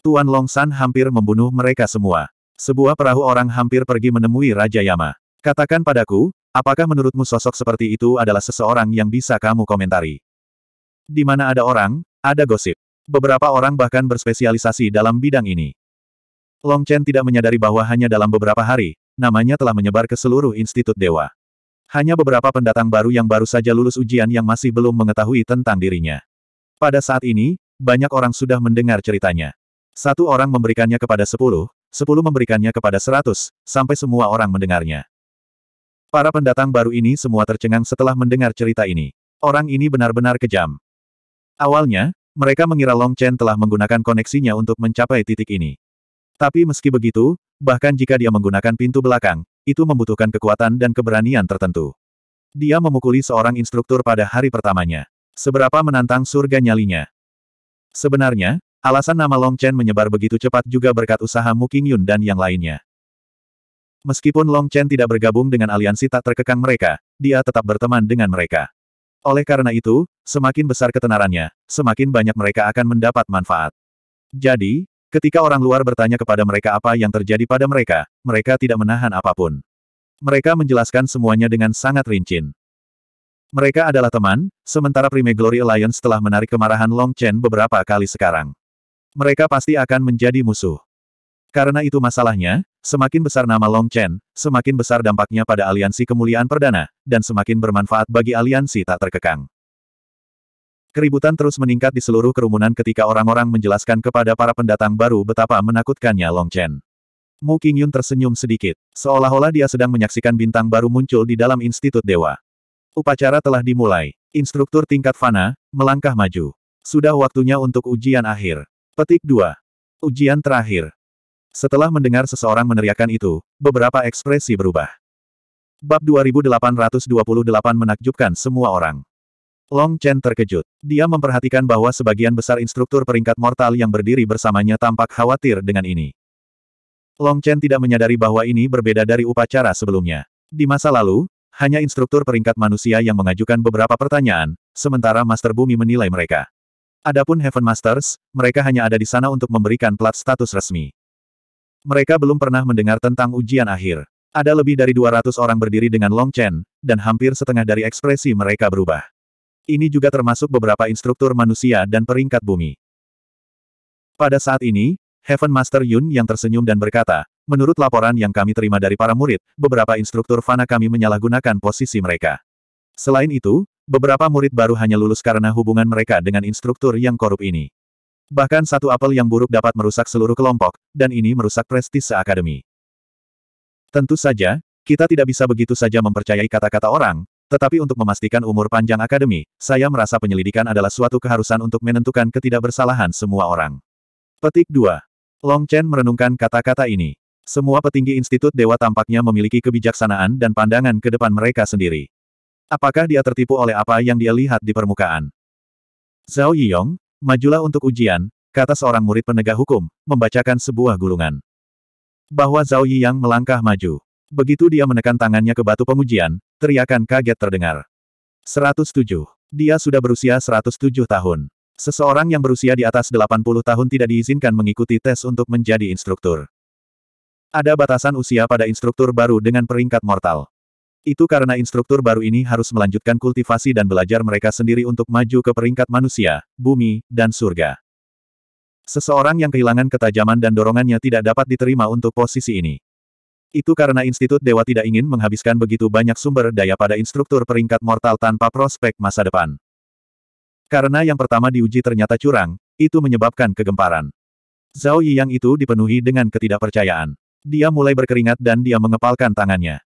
Tuan Long San hampir membunuh mereka semua. Sebuah perahu orang hampir pergi menemui Raja Yama. Katakan padaku, apakah menurutmu sosok seperti itu adalah seseorang yang bisa kamu komentari? Di mana ada orang, ada gosip. Beberapa orang bahkan berspesialisasi dalam bidang ini. Long Chen tidak menyadari bahwa hanya dalam beberapa hari, namanya telah menyebar ke seluruh institut dewa. Hanya beberapa pendatang baru yang baru saja lulus ujian yang masih belum mengetahui tentang dirinya. Pada saat ini, banyak orang sudah mendengar ceritanya. Satu orang memberikannya kepada sepuluh, sepuluh memberikannya kepada seratus, sampai semua orang mendengarnya. Para pendatang baru ini semua tercengang setelah mendengar cerita ini. Orang ini benar-benar kejam. Awalnya, mereka mengira Long Chen telah menggunakan koneksinya untuk mencapai titik ini. Tapi meski begitu, bahkan jika dia menggunakan pintu belakang, itu membutuhkan kekuatan dan keberanian tertentu. Dia memukuli seorang instruktur pada hari pertamanya. Seberapa menantang surga nyalinya. Sebenarnya, alasan nama Long Chen menyebar begitu cepat juga berkat usaha Mu Yun dan yang lainnya. Meskipun Long Chen tidak bergabung dengan aliansi tak terkekang mereka, dia tetap berteman dengan mereka. Oleh karena itu, semakin besar ketenarannya, semakin banyak mereka akan mendapat manfaat. Jadi, ketika orang luar bertanya kepada mereka apa yang terjadi pada mereka, mereka tidak menahan apapun. Mereka menjelaskan semuanya dengan sangat rinci. Mereka adalah teman, sementara Prime Glory Alliance telah menarik kemarahan Long Chen beberapa kali sekarang. Mereka pasti akan menjadi musuh. Karena itu masalahnya, Semakin besar nama Long Chen, semakin besar dampaknya pada aliansi kemuliaan perdana, dan semakin bermanfaat bagi aliansi tak terkekang. Keributan terus meningkat di seluruh kerumunan ketika orang-orang menjelaskan kepada para pendatang baru betapa menakutkannya Long Chen. Mu Qingyun tersenyum sedikit, seolah-olah dia sedang menyaksikan bintang baru muncul di dalam Institut Dewa. Upacara telah dimulai. Instruktur tingkat Fana, melangkah maju. Sudah waktunya untuk ujian akhir. Petik 2. Ujian terakhir. Setelah mendengar seseorang meneriakkan itu, beberapa ekspresi berubah. Bab 2828 menakjubkan semua orang. Long Chen terkejut. Dia memperhatikan bahwa sebagian besar instruktur peringkat mortal yang berdiri bersamanya tampak khawatir dengan ini. Long Chen tidak menyadari bahwa ini berbeda dari upacara sebelumnya. Di masa lalu, hanya instruktur peringkat manusia yang mengajukan beberapa pertanyaan, sementara Master Bumi menilai mereka. Adapun Heaven Masters, mereka hanya ada di sana untuk memberikan plat status resmi. Mereka belum pernah mendengar tentang ujian akhir. Ada lebih dari 200 orang berdiri dengan Long Chen, dan hampir setengah dari ekspresi mereka berubah. Ini juga termasuk beberapa instruktur manusia dan peringkat bumi. Pada saat ini, Heaven Master Yun yang tersenyum dan berkata, menurut laporan yang kami terima dari para murid, beberapa instruktur fana kami menyalahgunakan posisi mereka. Selain itu, beberapa murid baru hanya lulus karena hubungan mereka dengan instruktur yang korup ini. Bahkan satu apel yang buruk dapat merusak seluruh kelompok, dan ini merusak prestise akademi. Tentu saja, kita tidak bisa begitu saja mempercayai kata-kata orang, tetapi untuk memastikan umur panjang akademi, saya merasa penyelidikan adalah suatu keharusan untuk menentukan ketidakbersalahan semua orang. Petik 2. Long Chen merenungkan kata-kata ini. Semua petinggi Institut Dewa tampaknya memiliki kebijaksanaan dan pandangan ke depan mereka sendiri. Apakah dia tertipu oleh apa yang dia lihat di permukaan? Zhao Yiyong, Majulah untuk ujian, kata seorang murid penegak hukum, membacakan sebuah gulungan. Bahwa Zhao Yi yang melangkah maju. Begitu dia menekan tangannya ke batu pengujian, teriakan kaget terdengar. 107. Dia sudah berusia 107 tahun. Seseorang yang berusia di atas 80 tahun tidak diizinkan mengikuti tes untuk menjadi instruktur. Ada batasan usia pada instruktur baru dengan peringkat mortal. Itu karena instruktur baru ini harus melanjutkan kultivasi dan belajar mereka sendiri untuk maju ke peringkat manusia, bumi, dan surga. Seseorang yang kehilangan ketajaman dan dorongannya tidak dapat diterima untuk posisi ini. Itu karena Institut Dewa tidak ingin menghabiskan begitu banyak sumber daya pada instruktur peringkat mortal tanpa prospek masa depan. Karena yang pertama diuji ternyata curang, itu menyebabkan kegemparan. Zhao yang itu dipenuhi dengan ketidakpercayaan. Dia mulai berkeringat dan dia mengepalkan tangannya.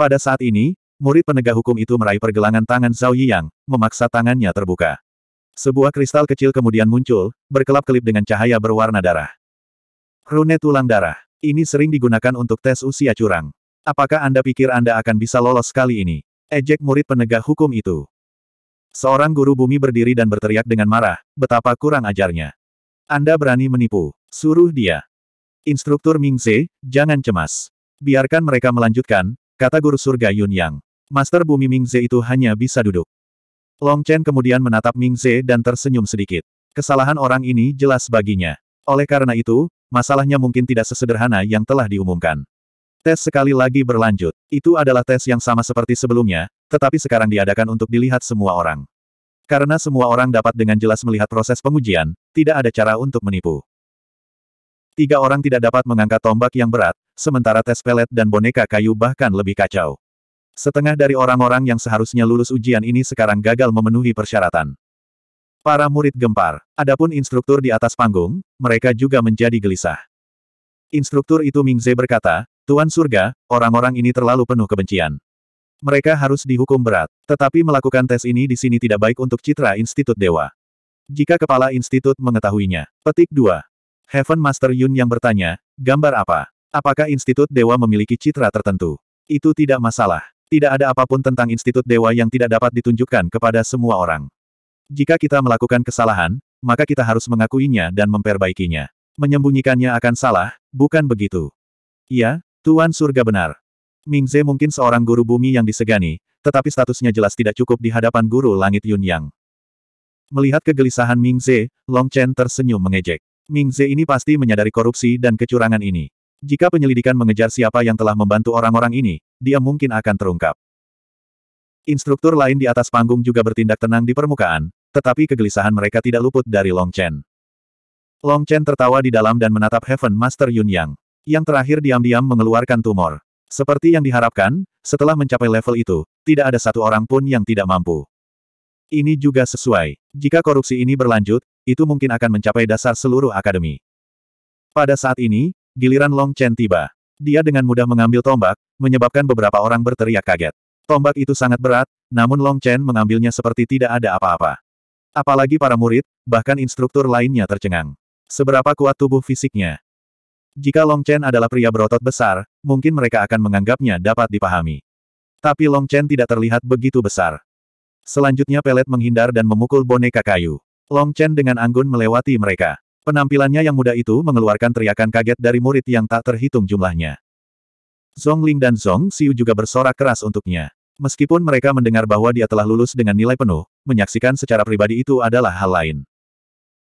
Pada saat ini, murid penegak hukum itu meraih pergelangan tangan Zhao Yiyang, memaksa tangannya terbuka. Sebuah kristal kecil kemudian muncul, berkelap-kelip dengan cahaya berwarna darah. Rune tulang darah. Ini sering digunakan untuk tes usia curang. Apakah Anda pikir Anda akan bisa lolos kali ini? Ejek murid penegak hukum itu. Seorang guru bumi berdiri dan berteriak dengan marah, betapa kurang ajarnya. Anda berani menipu. Suruh dia. Instruktur Ming Mingze, jangan cemas. Biarkan mereka melanjutkan, kata guru surga Yun Yang. Master bumi Mingze itu hanya bisa duduk. Long Chen kemudian menatap Mingze dan tersenyum sedikit. Kesalahan orang ini jelas baginya. Oleh karena itu, masalahnya mungkin tidak sesederhana yang telah diumumkan. Tes sekali lagi berlanjut. Itu adalah tes yang sama seperti sebelumnya, tetapi sekarang diadakan untuk dilihat semua orang. Karena semua orang dapat dengan jelas melihat proses pengujian, tidak ada cara untuk menipu. Tiga orang tidak dapat mengangkat tombak yang berat, sementara tes pelet dan boneka kayu bahkan lebih kacau. Setengah dari orang-orang yang seharusnya lulus ujian ini sekarang gagal memenuhi persyaratan. Para murid gempar, adapun instruktur di atas panggung, mereka juga menjadi gelisah. Instruktur itu Mingze berkata, Tuan Surga, orang-orang ini terlalu penuh kebencian. Mereka harus dihukum berat, tetapi melakukan tes ini di sini tidak baik untuk citra Institut Dewa. Jika kepala institut mengetahuinya. Petik 2. Heaven Master Yun yang bertanya, gambar apa? Apakah Institut Dewa memiliki citra tertentu? Itu tidak masalah. Tidak ada apapun tentang Institut Dewa yang tidak dapat ditunjukkan kepada semua orang. Jika kita melakukan kesalahan, maka kita harus mengakuinya dan memperbaikinya. Menyembunyikannya akan salah, bukan begitu? Iya, Tuan Surga benar. Mingze mungkin seorang guru bumi yang disegani, tetapi statusnya jelas tidak cukup di hadapan guru langit Yun Yang. Melihat kegelisahan Mingze, Long Chen tersenyum mengejek. Mingze ini pasti menyadari korupsi dan kecurangan ini. Jika penyelidikan mengejar siapa yang telah membantu orang-orang ini, dia mungkin akan terungkap. Instruktur lain di atas panggung juga bertindak tenang di permukaan, tetapi kegelisahan mereka tidak luput dari Long Chen. Long Chen tertawa di dalam dan menatap Heaven Master Yun Yang. Yang terakhir diam-diam mengeluarkan tumor. Seperti yang diharapkan, setelah mencapai level itu, tidak ada satu orang pun yang tidak mampu. Ini juga sesuai. Jika korupsi ini berlanjut, itu mungkin akan mencapai dasar seluruh akademi. Pada saat ini, Giliran Long Chen tiba. Dia dengan mudah mengambil tombak, menyebabkan beberapa orang berteriak kaget. Tombak itu sangat berat, namun Long Chen mengambilnya seperti tidak ada apa-apa. Apalagi para murid, bahkan instruktur lainnya tercengang. Seberapa kuat tubuh fisiknya? Jika Long Chen adalah pria berotot besar, mungkin mereka akan menganggapnya dapat dipahami. Tapi Long Chen tidak terlihat begitu besar. Selanjutnya pelet menghindar dan memukul boneka kayu. Long Chen dengan anggun melewati mereka. Penampilannya yang muda itu mengeluarkan teriakan kaget dari murid yang tak terhitung jumlahnya. Zhong Ling dan Zhong Xiu juga bersorak keras untuknya. Meskipun mereka mendengar bahwa dia telah lulus dengan nilai penuh, menyaksikan secara pribadi itu adalah hal lain.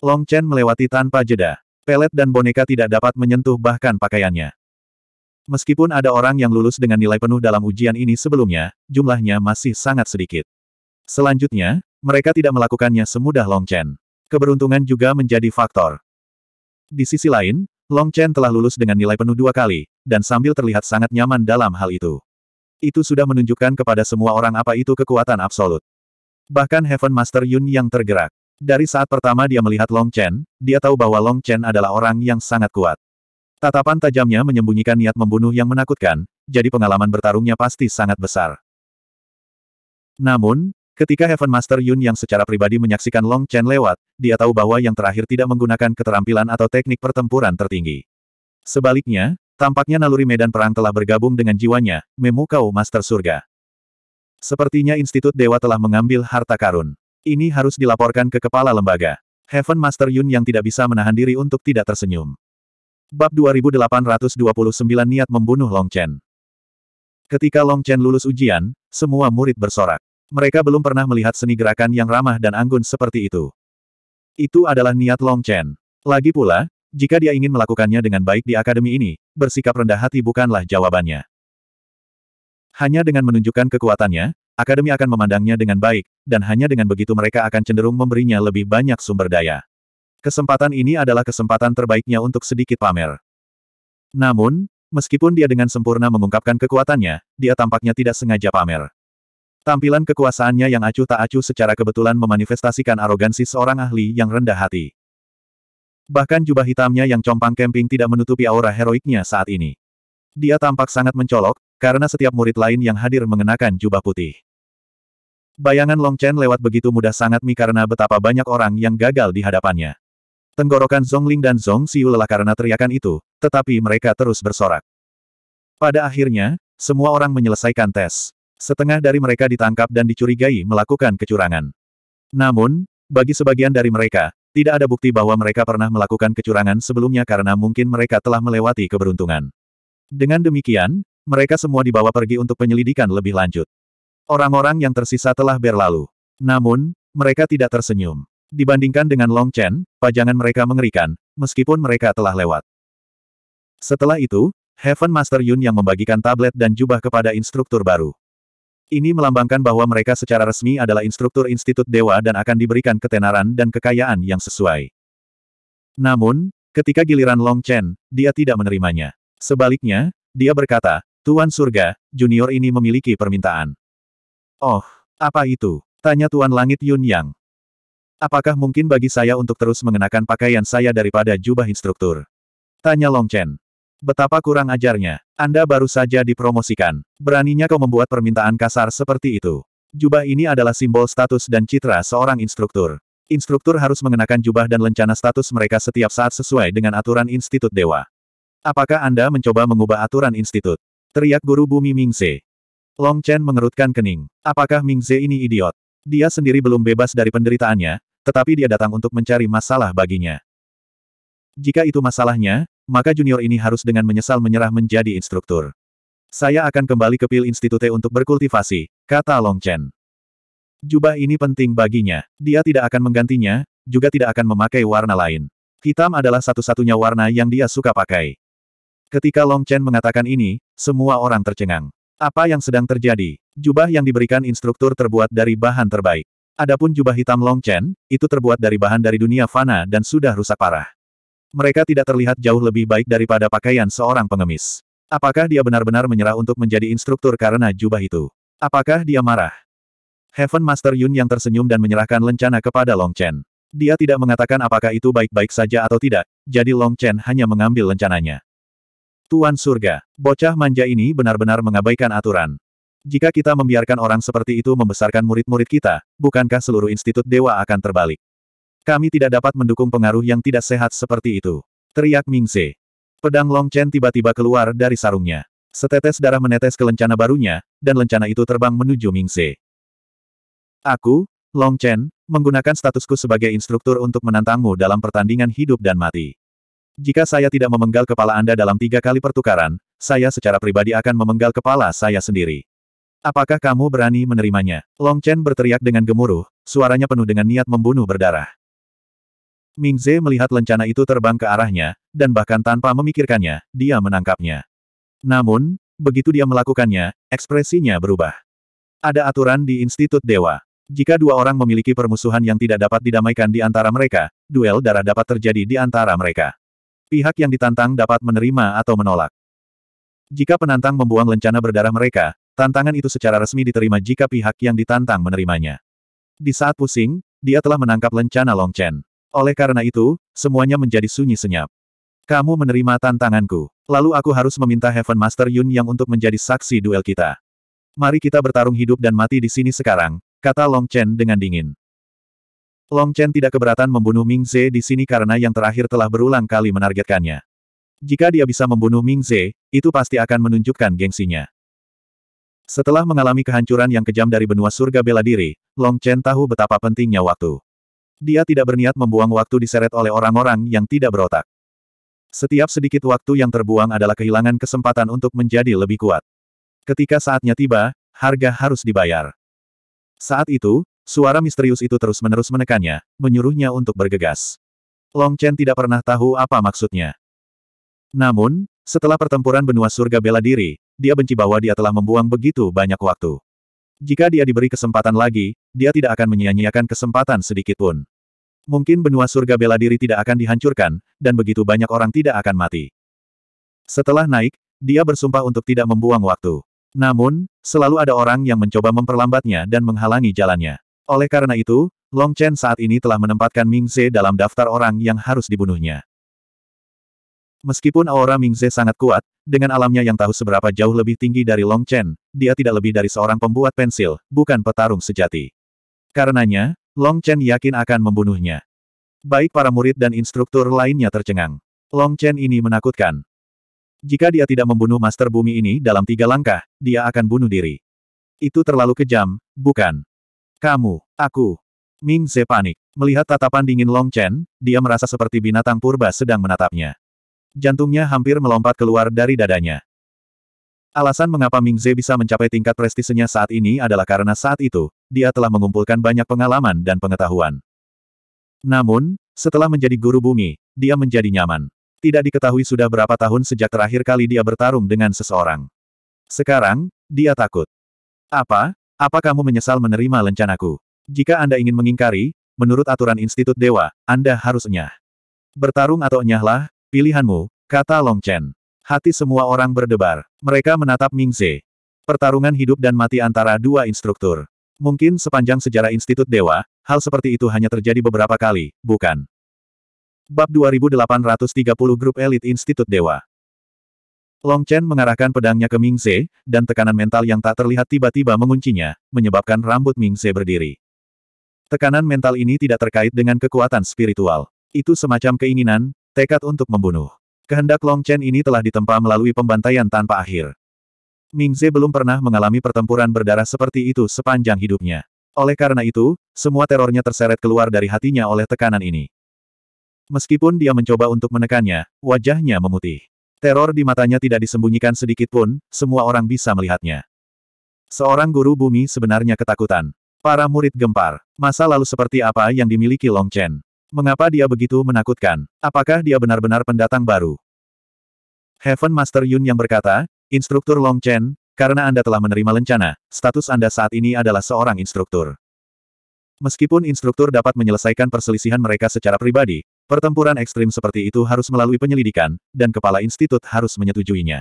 Long Chen melewati tanpa jeda. Pelet dan boneka tidak dapat menyentuh bahkan pakaiannya. Meskipun ada orang yang lulus dengan nilai penuh dalam ujian ini sebelumnya, jumlahnya masih sangat sedikit. Selanjutnya, mereka tidak melakukannya semudah Long Chen keberuntungan juga menjadi faktor. Di sisi lain, Long Chen telah lulus dengan nilai penuh dua kali, dan sambil terlihat sangat nyaman dalam hal itu. Itu sudah menunjukkan kepada semua orang apa itu kekuatan absolut. Bahkan Heaven Master Yun yang tergerak. Dari saat pertama dia melihat Long Chen, dia tahu bahwa Long Chen adalah orang yang sangat kuat. Tatapan tajamnya menyembunyikan niat membunuh yang menakutkan, jadi pengalaman bertarungnya pasti sangat besar. Namun, Ketika Heaven Master Yun yang secara pribadi menyaksikan Long Chen lewat, dia tahu bahwa yang terakhir tidak menggunakan keterampilan atau teknik pertempuran tertinggi. Sebaliknya, tampaknya naluri medan perang telah bergabung dengan jiwanya, Memukau Master Surga. Sepertinya Institut Dewa telah mengambil harta karun. Ini harus dilaporkan ke kepala lembaga. Heaven Master Yun yang tidak bisa menahan diri untuk tidak tersenyum. Bab 2829 Niat Membunuh Long Chen Ketika Long Chen lulus ujian, semua murid bersorak. Mereka belum pernah melihat seni gerakan yang ramah dan anggun seperti itu. Itu adalah niat Long Chen. Lagi pula, jika dia ingin melakukannya dengan baik di akademi ini, bersikap rendah hati bukanlah jawabannya. Hanya dengan menunjukkan kekuatannya, akademi akan memandangnya dengan baik, dan hanya dengan begitu mereka akan cenderung memberinya lebih banyak sumber daya. Kesempatan ini adalah kesempatan terbaiknya untuk sedikit pamer. Namun, meskipun dia dengan sempurna mengungkapkan kekuatannya, dia tampaknya tidak sengaja pamer. Tampilan kekuasaannya yang acuh tak acuh secara kebetulan memanifestasikan arogansi seorang ahli yang rendah hati. Bahkan jubah hitamnya yang compang camping tidak menutupi aura heroiknya saat ini. Dia tampak sangat mencolok, karena setiap murid lain yang hadir mengenakan jubah putih. Bayangan Long Chen lewat begitu mudah sangat mi karena betapa banyak orang yang gagal di hadapannya. Tenggorokan Ling dan Zong Xiu lelah karena teriakan itu, tetapi mereka terus bersorak. Pada akhirnya, semua orang menyelesaikan tes. Setengah dari mereka ditangkap dan dicurigai melakukan kecurangan. Namun, bagi sebagian dari mereka, tidak ada bukti bahwa mereka pernah melakukan kecurangan sebelumnya karena mungkin mereka telah melewati keberuntungan. Dengan demikian, mereka semua dibawa pergi untuk penyelidikan lebih lanjut. Orang-orang yang tersisa telah berlalu. Namun, mereka tidak tersenyum. Dibandingkan dengan Long Chen, pajangan mereka mengerikan, meskipun mereka telah lewat. Setelah itu, Heaven Master Yun yang membagikan tablet dan jubah kepada instruktur baru. Ini melambangkan bahwa mereka secara resmi adalah instruktur Institut Dewa dan akan diberikan ketenaran dan kekayaan yang sesuai. Namun, ketika giliran Long Chen, dia tidak menerimanya. Sebaliknya, dia berkata, Tuan Surga, junior ini memiliki permintaan. Oh, apa itu? Tanya Tuan Langit Yun Yang. Apakah mungkin bagi saya untuk terus mengenakan pakaian saya daripada jubah instruktur? Tanya Long Chen. Betapa kurang ajarnya. Anda baru saja dipromosikan. Beraninya kau membuat permintaan kasar seperti itu. Jubah ini adalah simbol status dan citra seorang instruktur. Instruktur harus mengenakan jubah dan lencana status mereka setiap saat sesuai dengan aturan Institut Dewa. Apakah Anda mencoba mengubah aturan institut? Teriak guru bumi Mingze. Long Chen mengerutkan kening. Apakah Mingze ini idiot? Dia sendiri belum bebas dari penderitaannya, tetapi dia datang untuk mencari masalah baginya. Jika itu masalahnya, maka junior ini harus dengan menyesal menyerah menjadi instruktur. Saya akan kembali ke Pil Institute untuk berkultivasi, kata Long Chen. Jubah ini penting baginya. Dia tidak akan menggantinya, juga tidak akan memakai warna lain. Hitam adalah satu-satunya warna yang dia suka pakai. Ketika Long Chen mengatakan ini, semua orang tercengang. Apa yang sedang terjadi? Jubah yang diberikan instruktur terbuat dari bahan terbaik. Adapun jubah hitam Long Chen, itu terbuat dari bahan dari dunia fana dan sudah rusak parah. Mereka tidak terlihat jauh lebih baik daripada pakaian seorang pengemis. Apakah dia benar-benar menyerah untuk menjadi instruktur karena jubah itu? Apakah dia marah? Heaven Master Yun yang tersenyum dan menyerahkan lencana kepada Long Chen. Dia tidak mengatakan apakah itu baik-baik saja atau tidak, jadi Long Chen hanya mengambil lencananya. Tuan surga, bocah manja ini benar-benar mengabaikan aturan. Jika kita membiarkan orang seperti itu membesarkan murid-murid kita, bukankah seluruh institut dewa akan terbalik? Kami tidak dapat mendukung pengaruh yang tidak sehat seperti itu. Teriak Ming Mingze. Pedang Long Chen tiba-tiba keluar dari sarungnya. Setetes darah menetes ke lencana barunya, dan lencana itu terbang menuju Ming Mingze. Aku, Long Chen, menggunakan statusku sebagai instruktur untuk menantangmu dalam pertandingan hidup dan mati. Jika saya tidak memenggal kepala Anda dalam tiga kali pertukaran, saya secara pribadi akan memenggal kepala saya sendiri. Apakah kamu berani menerimanya? Long Chen berteriak dengan gemuruh, suaranya penuh dengan niat membunuh berdarah. Ming Ze melihat lencana itu terbang ke arahnya, dan bahkan tanpa memikirkannya, dia menangkapnya. Namun, begitu dia melakukannya, ekspresinya berubah. Ada aturan di Institut Dewa. Jika dua orang memiliki permusuhan yang tidak dapat didamaikan di antara mereka, duel darah dapat terjadi di antara mereka. Pihak yang ditantang dapat menerima atau menolak. Jika penantang membuang lencana berdarah mereka, tantangan itu secara resmi diterima jika pihak yang ditantang menerimanya. Di saat pusing, dia telah menangkap lencana Long Chen. Oleh karena itu, semuanya menjadi sunyi senyap. Kamu menerima tantanganku. Lalu aku harus meminta Heaven Master Yun Yang untuk menjadi saksi duel kita. Mari kita bertarung hidup dan mati di sini sekarang, kata Long Chen dengan dingin. Long Chen tidak keberatan membunuh Ming Ze di sini karena yang terakhir telah berulang kali menargetkannya. Jika dia bisa membunuh Ming Ze, itu pasti akan menunjukkan gengsinya. Setelah mengalami kehancuran yang kejam dari benua surga bela diri, Long Chen tahu betapa pentingnya waktu. Dia tidak berniat membuang waktu diseret oleh orang-orang yang tidak berotak. Setiap sedikit waktu yang terbuang adalah kehilangan kesempatan untuk menjadi lebih kuat. Ketika saatnya tiba, harga harus dibayar. Saat itu, suara misterius itu terus-menerus menekannya, menyuruhnya untuk bergegas. Long Chen tidak pernah tahu apa maksudnya. Namun, setelah pertempuran benua surga bela diri, dia benci bahwa dia telah membuang begitu banyak waktu. Jika dia diberi kesempatan lagi, dia tidak akan menyia-nyiakan kesempatan sedikit pun. Mungkin benua surga bela diri tidak akan dihancurkan, dan begitu banyak orang tidak akan mati. Setelah naik, dia bersumpah untuk tidak membuang waktu. Namun, selalu ada orang yang mencoba memperlambatnya dan menghalangi jalannya. Oleh karena itu, Long Chen saat ini telah menempatkan Ming Ze dalam daftar orang yang harus dibunuhnya. Meskipun aura Ming Ze sangat kuat, dengan alamnya yang tahu seberapa jauh lebih tinggi dari Long Chen, dia tidak lebih dari seorang pembuat pensil, bukan petarung sejati. Karenanya, Long Chen yakin akan membunuhnya. Baik para murid dan instruktur lainnya tercengang. Long Chen ini menakutkan. Jika dia tidak membunuh Master Bumi ini dalam tiga langkah, dia akan bunuh diri. Itu terlalu kejam, bukan? Kamu, aku. Ming Ze panik. Melihat tatapan dingin Long Chen, dia merasa seperti binatang purba sedang menatapnya. Jantungnya hampir melompat keluar dari dadanya. Alasan mengapa Ming Ze bisa mencapai tingkat prestisenya saat ini adalah karena saat itu, dia telah mengumpulkan banyak pengalaman dan pengetahuan. Namun, setelah menjadi guru bumi, dia menjadi nyaman. Tidak diketahui sudah berapa tahun sejak terakhir kali dia bertarung dengan seseorang. Sekarang, dia takut. Apa? Apa kamu menyesal menerima lencanaku? Jika Anda ingin mengingkari, menurut aturan Institut Dewa, Anda harus enyah. Bertarung atau enyahlah, pilihanmu, kata Long Chen. Hati semua orang berdebar. Mereka menatap Ming Ze. Pertarungan hidup dan mati antara dua instruktur. Mungkin sepanjang sejarah Institut Dewa, hal seperti itu hanya terjadi beberapa kali, bukan? Bab 2830 Grup Elit Institut Dewa Long Chen mengarahkan pedangnya ke Ming Zhe, dan tekanan mental yang tak terlihat tiba-tiba menguncinya, menyebabkan rambut Ming Zhe berdiri. Tekanan mental ini tidak terkait dengan kekuatan spiritual. Itu semacam keinginan, tekad untuk membunuh. Kehendak Long Chen ini telah ditempa melalui pembantaian tanpa akhir. Mingze belum pernah mengalami pertempuran berdarah seperti itu sepanjang hidupnya. Oleh karena itu, semua terornya terseret keluar dari hatinya oleh tekanan ini. Meskipun dia mencoba untuk menekannya, wajahnya memutih. Teror di matanya tidak disembunyikan sedikit pun, semua orang bisa melihatnya. Seorang guru bumi sebenarnya ketakutan. Para murid gempar. Masa lalu seperti apa yang dimiliki Long Chen? Mengapa dia begitu menakutkan? Apakah dia benar-benar pendatang baru? Heaven Master Yun yang berkata, Instruktur Long Chen, karena Anda telah menerima lencana, status Anda saat ini adalah seorang instruktur. Meskipun instruktur dapat menyelesaikan perselisihan mereka secara pribadi, pertempuran ekstrim seperti itu harus melalui penyelidikan, dan kepala institut harus menyetujuinya.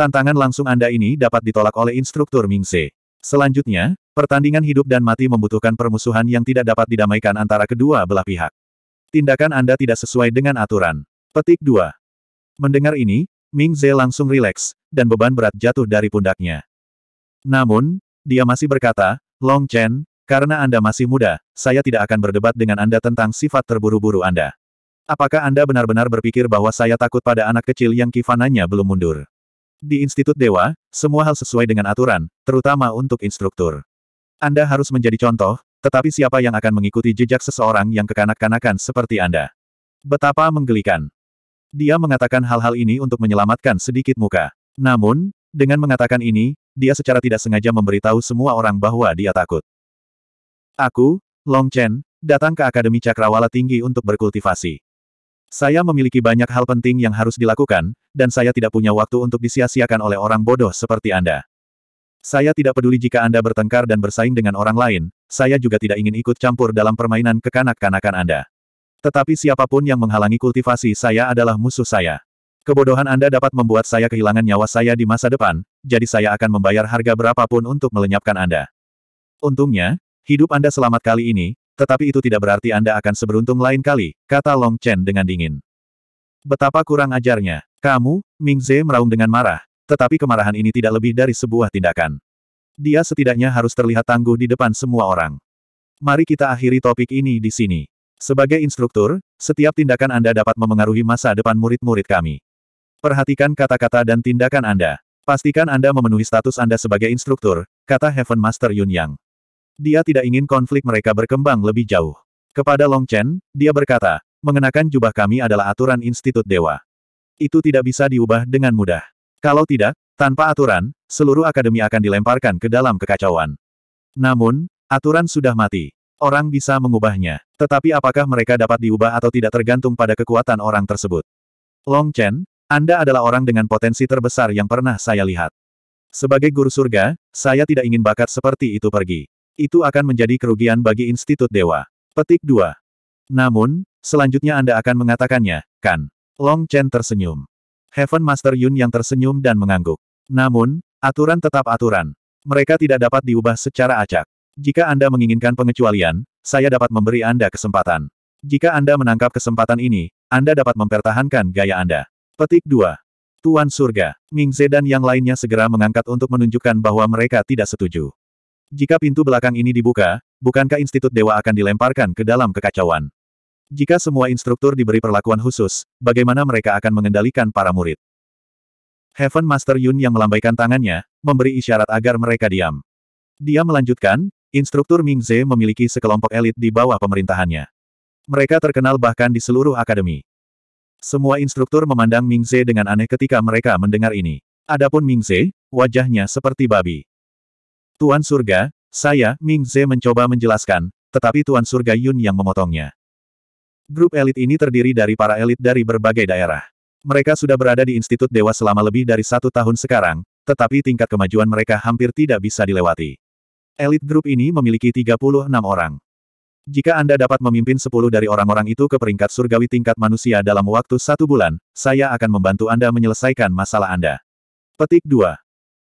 Tantangan langsung Anda ini dapat ditolak oleh instruktur Mingse. Selanjutnya, pertandingan hidup dan mati membutuhkan permusuhan yang tidak dapat didamaikan antara kedua belah pihak. Tindakan Anda tidak sesuai dengan aturan. Petik 2. Mendengar ini, Ming Ze langsung rileks, dan beban berat jatuh dari pundaknya. Namun, dia masih berkata, Long Chen, karena Anda masih muda, saya tidak akan berdebat dengan Anda tentang sifat terburu-buru Anda. Apakah Anda benar-benar berpikir bahwa saya takut pada anak kecil yang kifananya belum mundur? Di Institut Dewa, semua hal sesuai dengan aturan, terutama untuk instruktur. Anda harus menjadi contoh, tetapi siapa yang akan mengikuti jejak seseorang yang kekanak-kanakan seperti Anda? Betapa menggelikan. Dia mengatakan hal-hal ini untuk menyelamatkan sedikit muka. Namun, dengan mengatakan ini, dia secara tidak sengaja memberitahu semua orang bahwa dia takut. Aku, Long Chen, datang ke Akademi Cakrawala Tinggi untuk berkultivasi. Saya memiliki banyak hal penting yang harus dilakukan, dan saya tidak punya waktu untuk disia-siakan oleh orang bodoh seperti Anda. Saya tidak peduli jika Anda bertengkar dan bersaing dengan orang lain, saya juga tidak ingin ikut campur dalam permainan kekanak-kanakan Anda. Tetapi siapapun yang menghalangi kultivasi saya adalah musuh saya. Kebodohan Anda dapat membuat saya kehilangan nyawa saya di masa depan, jadi saya akan membayar harga berapapun untuk melenyapkan Anda. Untungnya, hidup Anda selamat kali ini, tetapi itu tidak berarti Anda akan seberuntung lain kali, kata Long Chen dengan dingin. Betapa kurang ajarnya. Kamu, Ming Ze meraung dengan marah, tetapi kemarahan ini tidak lebih dari sebuah tindakan. Dia setidaknya harus terlihat tangguh di depan semua orang. Mari kita akhiri topik ini di sini. Sebagai instruktur, setiap tindakan Anda dapat memengaruhi masa depan murid-murid kami. Perhatikan kata-kata dan tindakan Anda. Pastikan Anda memenuhi status Anda sebagai instruktur, kata Heaven Master Yun Yang. Dia tidak ingin konflik mereka berkembang lebih jauh. Kepada Long Chen, dia berkata, mengenakan jubah kami adalah aturan Institut Dewa. Itu tidak bisa diubah dengan mudah. Kalau tidak, tanpa aturan, seluruh akademi akan dilemparkan ke dalam kekacauan. Namun, aturan sudah mati. Orang bisa mengubahnya. Tetapi apakah mereka dapat diubah atau tidak tergantung pada kekuatan orang tersebut. Long Chen, anda adalah orang dengan potensi terbesar yang pernah saya lihat. Sebagai guru surga, saya tidak ingin bakat seperti itu pergi. Itu akan menjadi kerugian bagi Institut Dewa. Petik 2. Namun, selanjutnya Anda akan mengatakannya, kan? Long Chen tersenyum. Heaven Master Yun yang tersenyum dan mengangguk. Namun, aturan tetap aturan. Mereka tidak dapat diubah secara acak. Jika Anda menginginkan pengecualian, saya dapat memberi Anda kesempatan. Jika Anda menangkap kesempatan ini, Anda dapat mempertahankan gaya Anda. Petik 2. Tuan Surga, Ming Zhe dan yang lainnya segera mengangkat untuk menunjukkan bahwa mereka tidak setuju. Jika pintu belakang ini dibuka, bukankah Institut Dewa akan dilemparkan ke dalam kekacauan? Jika semua instruktur diberi perlakuan khusus, bagaimana mereka akan mengendalikan para murid? Heaven Master Yun yang melambaikan tangannya, memberi isyarat agar mereka diam. Dia melanjutkan, instruktur Ming Ze memiliki sekelompok elit di bawah pemerintahannya. Mereka terkenal bahkan di seluruh akademi. Semua instruktur memandang Ming Mingze dengan aneh ketika mereka mendengar ini. Adapun Ming Mingze, wajahnya seperti babi. Tuan Surga, saya, Ming Mingze mencoba menjelaskan, tetapi Tuan Surga Yun yang memotongnya. Grup elit ini terdiri dari para elit dari berbagai daerah. Mereka sudah berada di Institut Dewa selama lebih dari satu tahun sekarang, tetapi tingkat kemajuan mereka hampir tidak bisa dilewati. Elit grup ini memiliki 36 orang. Jika Anda dapat memimpin sepuluh dari orang-orang itu ke peringkat surgawi tingkat manusia dalam waktu satu bulan, saya akan membantu Anda menyelesaikan masalah Anda. Petik 2.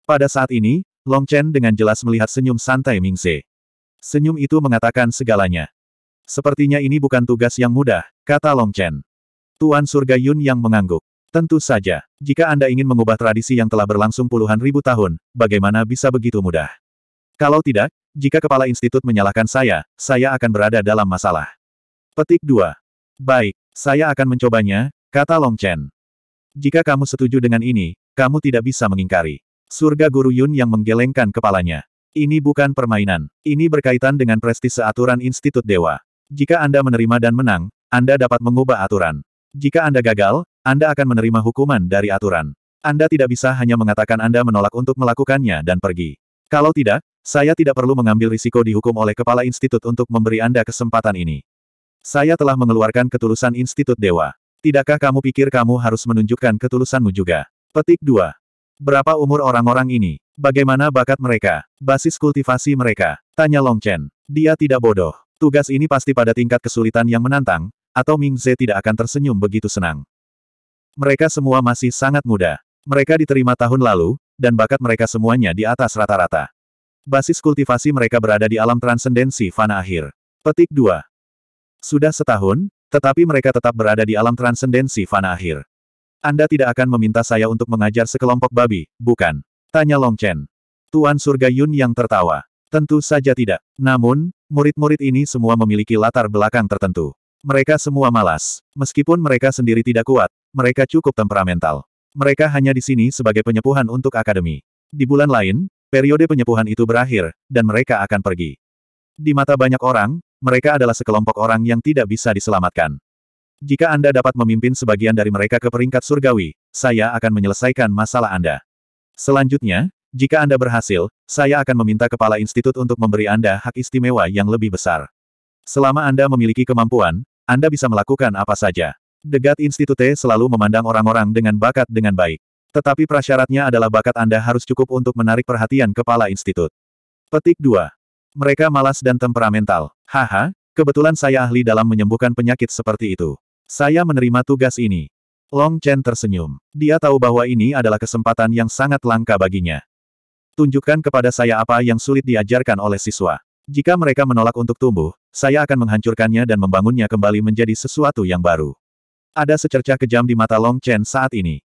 Pada saat ini, Long Chen dengan jelas melihat senyum santai Ming Mingse. Senyum itu mengatakan segalanya. Sepertinya ini bukan tugas yang mudah, kata Long Chen. Tuan Surga Yun yang mengangguk. Tentu saja, jika Anda ingin mengubah tradisi yang telah berlangsung puluhan ribu tahun, bagaimana bisa begitu mudah? Kalau tidak, jika kepala institut menyalahkan saya, saya akan berada dalam masalah. Petik 2. Baik, saya akan mencobanya, kata Long Chen. Jika kamu setuju dengan ini, kamu tidak bisa mengingkari. Surga Guru Yun yang menggelengkan kepalanya. Ini bukan permainan. Ini berkaitan dengan prestise aturan Institut Dewa. Jika Anda menerima dan menang, Anda dapat mengubah aturan. Jika Anda gagal, Anda akan menerima hukuman dari aturan. Anda tidak bisa hanya mengatakan Anda menolak untuk melakukannya dan pergi. Kalau tidak, saya tidak perlu mengambil risiko dihukum oleh kepala institut untuk memberi Anda kesempatan ini. Saya telah mengeluarkan ketulusan Institut Dewa. Tidakkah kamu pikir kamu harus menunjukkan ketulusanmu juga? Petik 2. Berapa umur orang-orang ini? Bagaimana bakat mereka? Basis kultivasi mereka? Tanya Long Chen. Dia tidak bodoh. Tugas ini pasti pada tingkat kesulitan yang menantang, atau Ming Ze tidak akan tersenyum begitu senang. Mereka semua masih sangat muda. Mereka diterima tahun lalu, dan bakat mereka semuanya di atas rata-rata. Basis kultivasi mereka berada di alam transendensi fana akhir. Petik 2. Sudah setahun, tetapi mereka tetap berada di alam transendensi fana akhir. Anda tidak akan meminta saya untuk mengajar sekelompok babi, bukan? Tanya Long Chen. Tuan Surga Yun yang tertawa. Tentu saja tidak. Namun, murid-murid ini semua memiliki latar belakang tertentu. Mereka semua malas. Meskipun mereka sendiri tidak kuat, mereka cukup temperamental. Mereka hanya di sini sebagai penyepuhan untuk akademi. Di bulan lain, periode penyepuhan itu berakhir, dan mereka akan pergi. Di mata banyak orang, mereka adalah sekelompok orang yang tidak bisa diselamatkan. Jika Anda dapat memimpin sebagian dari mereka ke peringkat surgawi, saya akan menyelesaikan masalah Anda. Selanjutnya, jika Anda berhasil, saya akan meminta kepala institut untuk memberi Anda hak istimewa yang lebih besar. Selama Anda memiliki kemampuan, Anda bisa melakukan apa saja. Degat Institute selalu memandang orang-orang dengan bakat dengan baik. Tetapi prasyaratnya adalah bakat Anda harus cukup untuk menarik perhatian kepala institut. Petik 2. Mereka malas dan temperamental. Haha, kebetulan saya ahli dalam menyembuhkan penyakit seperti itu. Saya menerima tugas ini. Long Chen tersenyum. Dia tahu bahwa ini adalah kesempatan yang sangat langka baginya. Tunjukkan kepada saya apa yang sulit diajarkan oleh siswa. Jika mereka menolak untuk tumbuh, saya akan menghancurkannya dan membangunnya kembali menjadi sesuatu yang baru. Ada secerca kejam di mata Long Chen saat ini.